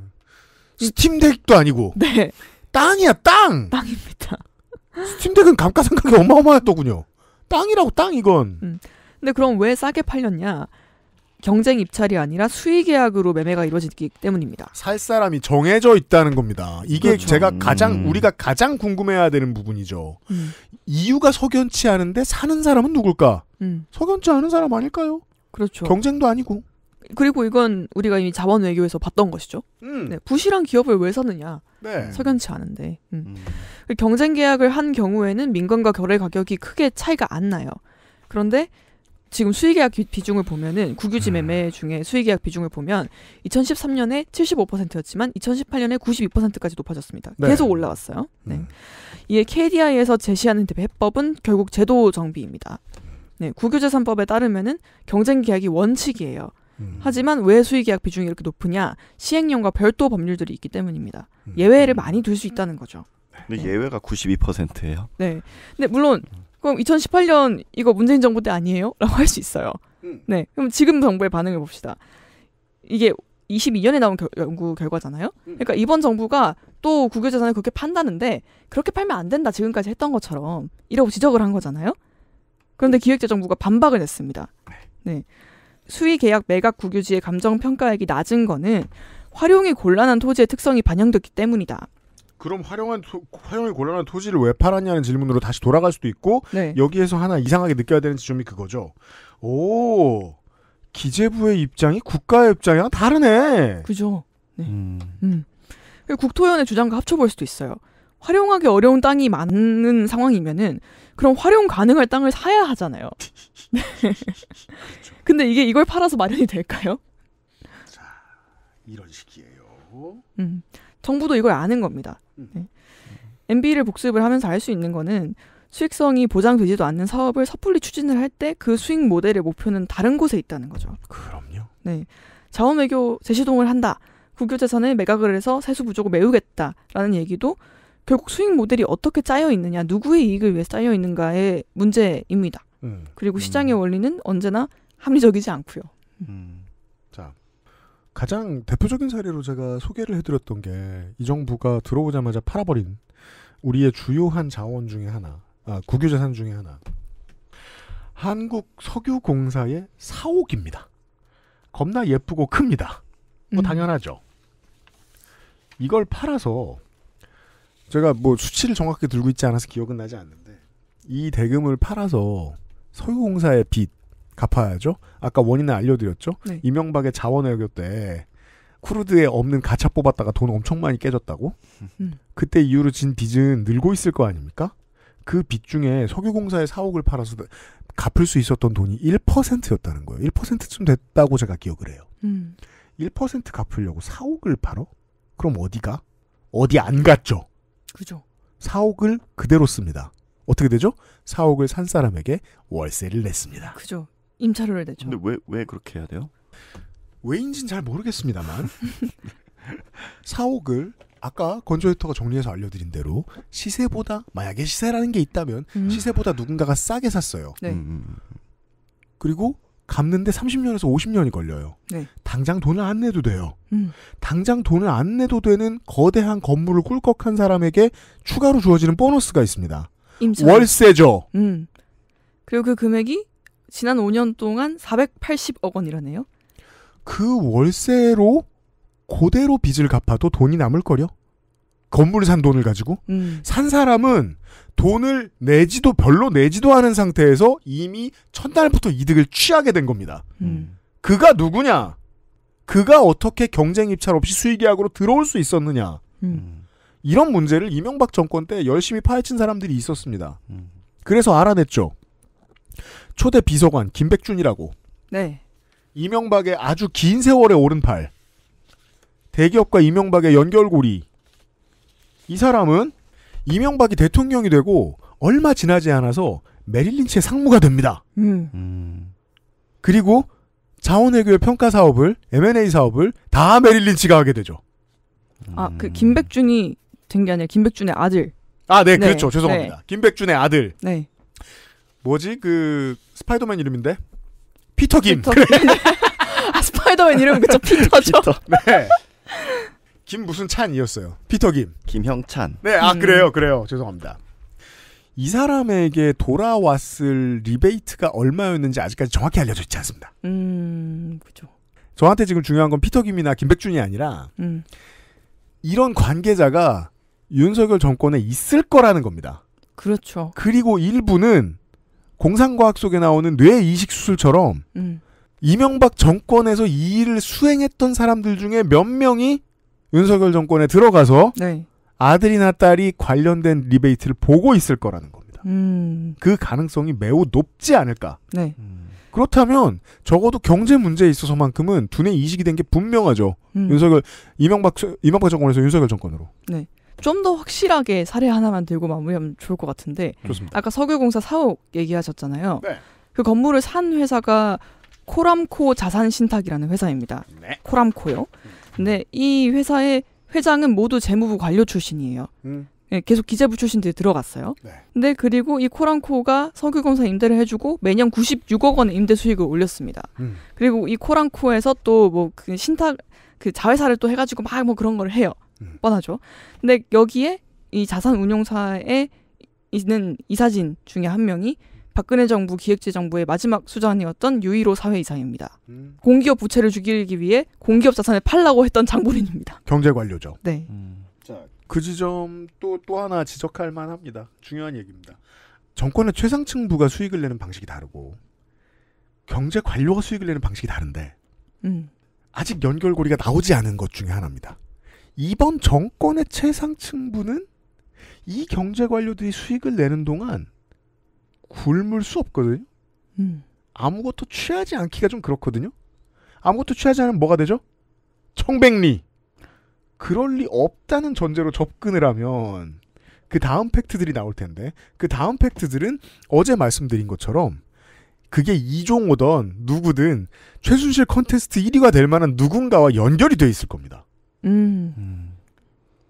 스팀덱도 아니고 네. 땅이야 땅. 땅입니다. 스팀덱은 감가상각이 어마어마했더군요. 땅이라고 땅 이건. 음. 근데 그럼 왜 싸게 팔렸냐? 경쟁 입찰이 아니라 수의 계약으로 매매가 이루어지기 때문입니다. 살 사람이 정해져 있다는 겁니다. 이게 그렇죠. 제가 가장 음. 우리가 가장 궁금해야 되는 부분이죠. 음. 이유가 석연치 않은데 사는 사람은 누굴까? 음. 석연치 않은 사람 아닐까요? 그렇죠. 경쟁도 아니고. 그리고 이건 우리가 이미 자원 외교에서 봤던 것이죠. 음. 네, 부실한 기업을 왜 사느냐? 네. 석연치 않은데. 음. 음. 그 경쟁 계약을 한 경우에는 민간과 거래 가격이 크게 차이가 안 나요. 그런데 지금 수의계약 비중을 보면은 국유지 음. 매매 중에 수의계약 비중을 보면 2013년에 75%였지만 2018년에 92%까지 높아졌습니다. 네. 계속 올라왔어요. 네. 음. 이에 KDI에서 제시하는 대비 해법은 결국 제도 정비입니다. 네, 국유재산법에 따르면은 경쟁계약이 원칙이에요. 음. 하지만 왜 수의계약 비중이 이렇게 높으냐 시행령과 별도 법률들이 있기 때문입니다. 음. 예외를 많이 둘 수 있다는 거죠. 근데 네. 예외가 92%예요. 네. 근데 물론 그럼 2018년 이거 문재인 정부 때 아니에요?라고 [laughs] 할 수 있어요. 음. 네. 그럼 지금 정부의 반응을 봅시다. 이게 22년에 나온 겨, 연구 결과잖아요. 음. 그러니까 이번 정부가 또 국유재산을 그렇게 판다는데 그렇게 팔면 안 된다 지금까지 했던 것처럼 이라고 지적을 한 거잖아요. 그런데 기획재정부가 반박을 했습니다. 네. 네. 수의 계약 매각 국유지의 감정 평가액이 낮은 거는 활용이 곤란한 토지의 특성이 반영됐기 때문이다. 그럼 활용한 토, 활용이 곤란한 토지를 왜 팔았냐는 질문으로 다시 돌아갈 수도 있고 네. 여기에서 하나 이상하게 느껴야 되는 지점이 그거죠. 오 기재부의 입장이 국가의 입장이랑 다르네. 그죠. 네. 음. 음. 그 국토위원회 주장과 합쳐볼 수도 있어요. 활용하기 어려운 땅이 많은 상황이면은 그럼 활용 가능할 땅을 사야 하잖아요. 그렇죠. [laughs] 근데 이게 이걸 팔아서 마련이 될까요? 자, 이런 식이에요. 음, 정부도 이걸 아는 겁니다. 음. 네. MB를 복습을 하면서 알 수 있는 거는 수익성이 보장되지도 않는 사업을 섣불리 추진을 할 때 그 수익 모델의 목표는 다른 곳에 있다는 거죠. 그럼요. 네. 자원 외교 재시동을 한다. 국유재산을 매각을 해서 세수 부족을 메우겠다라는 얘기도 결국 수익 모델이 어떻게 짜여 있느냐, 누구의 이익을 위해 짜여 있는가의 문제입니다. 음. 그리고 시장의 음. 원리는 언제나 합리적이지 않고요. 음. 자, 가장 대표적인 사례로 제가 소개를 해드렸던 게 이 정부가 들어오자마자 팔아버린 우리의 주요한 자원 중의 하나, 아, 국유재산 중의 하나, 한국 석유공사의 사옥입니다. 겁나 예쁘고 큽니다. 뭐 음. 당연하죠. 이걸 팔아서 제가 뭐 수치를 정확히 들고 있지 않아서 기억은 나지 않는데 이 대금을 팔아서 서유공사의 빚 갚아야죠. 아까 원인을 알려드렸죠. 네. 이명박의 자원외교 때 쿠르드에 없는 가차 뽑았다가 돈 엄청 많이 깨졌다고. 음. 그때 이후로 진 빚은 늘고 있을 거 아닙니까? 그 빚 중에 석유공사의 사옥을 팔아서 갚을 수 있었던 돈이 1%였다는 거예요. 1%쯤 됐다고 제가 기억을 해요. 음. 1% 갚으려고 사옥을 팔어? 그럼 어디가? 어디 안 갔죠. 그죠. 4억을 그대로 씁니다. 어떻게 되죠? 4억을 산 사람에게 월세를 냈습니다. 그죠. 임차료를 내죠. 근데 왜, 왜 그렇게 해야 돼요? 왜인지는 잘 모르겠습니다만. 4억을 [laughs] 아까 건조히터가 정리해서 알려드린 대로 시세보다 만약에 시세라는 게 있다면 음. 시세보다 누군가가 싸게 샀어요. 네. 음. 음, 음. 그리고 갚는데 30년에서 50년이 걸려요. 네. 당장 돈을 안 내도 돼요. 음. 당장 돈을 안 내도 되는 거대한 건물을 꿀꺽한 사람에게 추가로 주어지는 보너스가 있습니다. 임차 월세죠. 음. 그리고 그 금액이 지난 5년 동안 480억 원이라네요. 그 월세로 고대로 빚을 갚아도 돈이 남을 거려. 건물 산 돈을 가지고 음. 산 사람은 돈을 내지도 별로 내지도 않은 상태에서 이미 첫날부터 이득을 취하게 된 겁니다. 음. 그가 누구냐? 그가 어떻게 경쟁 입찰 없이 수의계약으로 들어올 수 있었느냐? 음. 음. 이런 문제를 이명박 정권 때 열심히 파헤친 사람들이 있었습니다. 음. 그래서 알아냈죠. 초대 비서관 김백준이라고. 네. 이명박의 아주 긴 세월의 오른팔. 대기업과 이명박의 연결고리. 이 사람은 이명박이 대통령이 되고 얼마 지나지 않아서 메릴린치의 상무가 됩니다. 음. 음. 그리고 자원외교의 평가 사업을 M&A 사업을 다 메릴린치가 하게 되죠. 아그 김백준이 된 게 아니라 김백준의 아들. 아네 네. 그렇죠 죄송합니다. 네. 김백준의 아들. 네. 뭐지 그 스파이더맨 이름인데 피터 김. 피터 김. [laughs] 아 스파이더맨 이름 그죠 [laughs] 피터죠. 피터. 네. 김 무슨 찬이었어요. 피터 김. 김형찬. 네, 아 음. 그래요, 그래요. 죄송합니다. 이 사람에게 돌아왔을 리베이트가 얼마였는지 아직까지 정확히 알려져 있지 않습니다. 음, 그죠. 저한테 지금 중요한 건 피터 김이나 김백준이 아니라 음. 이런 관계자가 윤석열 정권에 있을 거라는 겁니다. 그렇죠. 그리고 일부는 공상과학 속에 나오는 뇌 이식 수술처럼 음. 이명박 정권에서 이 일을 수행했던 사람들 중에 몇 명이 윤석열 정권에 들어가서 네. 아들이나 딸이 관련된 리베이트를 보고 있을 거라는 겁니다. 음. 그 가능성이 매우 높지 않을까. 네. 음. 그렇다면 적어도 경제 문제에 있어서만큼은 두뇌 이식이 된 게 분명하죠. 음. 윤석열 이명박 이명박 정권에서 윤석열 정권으로. 네. 좀 더 확실하게 사례 하나만 들고 마무리하면 좋을 것 같은데. 좋습니다. 아까 석유공사 사옥 얘기하셨잖아요. 네. 그 건물을 산 회사가 코람코 자산신탁이라는 회사입니다. 네. 코람코요. 근데 네, 이 회사의 회장은 모두 재무부 관료 출신이에요. 음. 네, 계속 기재부 출신들이 들어갔어요. 네. 근데 그리고 이 코랑코가 석유공사 임대를 해주고 매년 96억 원의 임대 수익을 올렸습니다. 음. 그리고 이 코랑코에서 또뭐그 신탁 그 자회사를 또 해가지고 막 뭐 그런 걸 해요. 음. 뻔하죠. 근데 여기에 이 자산 운용사에 있는 이사진 중에 한 명이 박근혜 정부 기획재 정부의 마지막 수장이었던 유일호 사회이상입니다. 음. 공기업 부채를 죽이기 위해 공기업 자산을 팔라고 했던 장본인입니다. 경제 관료죠. 네. 음. 자, 그 지점 또또 또 하나 지적할 만합니다. 중요한 얘기입니다. 정권의 최상층부가 수익을 내는 방식이 다르고 경제 관료가 수익을 내는 방식이 다른데 음. 아직 연결고리가 나오지 않은 것 중에 하나입니다. 이번 정권의 최상층부는 이 경제 관료들이 수익을 내는 동안 굶을 수 없거든요. 음. 아무것도 취하지 않기가 좀 그렇거든요. 아무것도 취하지 않으면 뭐가 되죠? 청백리. 그럴 리 없다는 전제로 접근을 하면 그 다음 팩트들이 나올 텐데 그 다음 팩트들은 어제 말씀드린 것처럼 그게 이종호든 누구든 최순실 컨테스트 1위가 될 만한 누군가와 연결이 돼 있을 겁니다. 음. 음.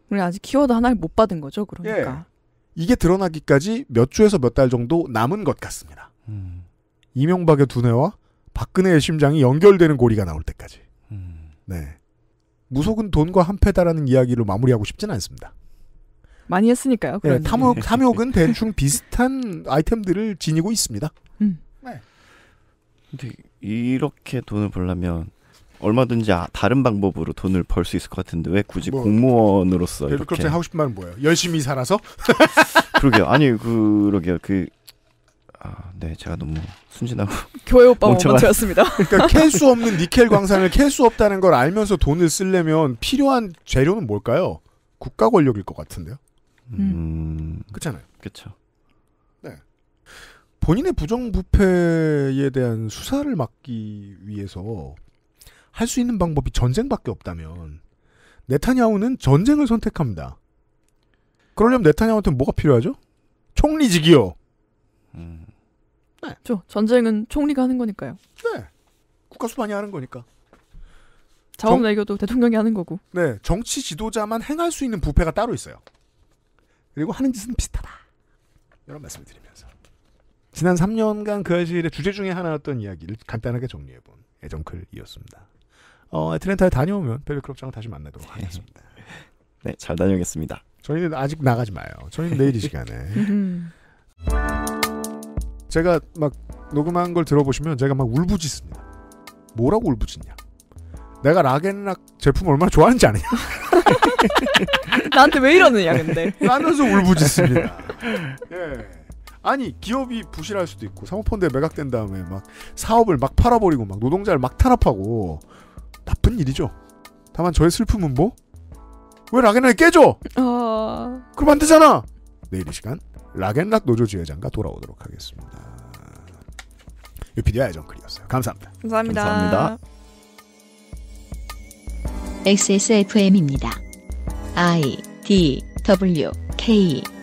우리 아직 키워드 하나를 못 받은 거죠, 그러니까. 예. 이게 드러나기까지 몇 주에서 몇 달 정도 남은 것 같습니다. 음. 이명박의 두뇌와 박근혜의 심장이 연결되는 고리가 나올 때까지. 음. 네. 무속은 돈과 한패다라는 이야기로 마무리하고 싶진 않습니다. 많이 했으니까요. 네, 탐욕, [laughs] 탐욕은 대충 비슷한 아이템들을 지니고 있습니다. 음. 네. 근데 이렇게 돈을 벌려면 얼마든지 아, 다른 방법으로 돈을 벌 수 있을 것 같은데 왜 굳이 뭐, 공무원으로서 이렇게 하고 싶은 말은 뭐예요? 열심히 살아서? [laughs] 그러게요. 아니 그러게요. 그 아, 네, 제가 너무 순진하고 [laughs] 교회 오빠 멍청였습니다. [laughs] 그러니까 캘 수 없는 니켈 광산을 캘 수 없다는 걸 알면서 돈을 쓰려면 필요한 재료는 뭘까요? 국가 권력일 것 같은데요. 음, 그렇잖아요. 그렇죠. 본인의 부정부패에 대한 수사를 막기 위해서 할수 있는 방법이 전쟁밖에 없다면 네타냐후는 전쟁을 선택합니다. 그러려면 네타냐후한테 뭐가 필요하죠? 총리직이요. 음. 네. 저 전쟁은 총리가 하는 거니까요. 네. 국가 수반이 하는 거니까. 자원 정... 외교도 대통령이 하는 거고. 네. 정치 지도자만 행할 수 있는 부패가 따로 있어요. 그리고 하는 짓은 비슷하다. 이런 말씀을 드리면서 지난 3년간 그 사실의 주제 중에 하나였던 이야기를 간단하게 정리해본 애정클이었습니다 어, 애틀랜타에 다녀오면 벨벳클럽장 다시 만나도록 하겠습니다. [laughs] 네, 잘 다녀오겠습니다. 저희는 아직 나가지 마요. 저희는 내일 이 시간에. [laughs] 음. 제가 막 녹음한 걸 들어보시면 제가 막 울부짖습니다. 뭐라고 울부짖냐? 내가 락앤락 제품 얼마나 좋아하는지 아냐? [laughs] 나한테 왜 이러느냐 근데? 나면서 울부짖습니다. 예. 아니 기업이 부실할 수도 있고 사모펀드에 매각된 다음에 막 사업을 막 팔아버리고 막 노동자를 막 탄압하고 나쁜 일이죠. 다만 저의 슬픔은 뭐? 왜 락앤락이 깨져? 어... 그럼 안 되잖아. 내일 이 시간 락앤락 노조 지회장과 돌아오도록 하겠습니다. 유피디아 애정클이었어요. 감사합니다. 감사합니다. 감사합니다. XSFM입니다. I D W K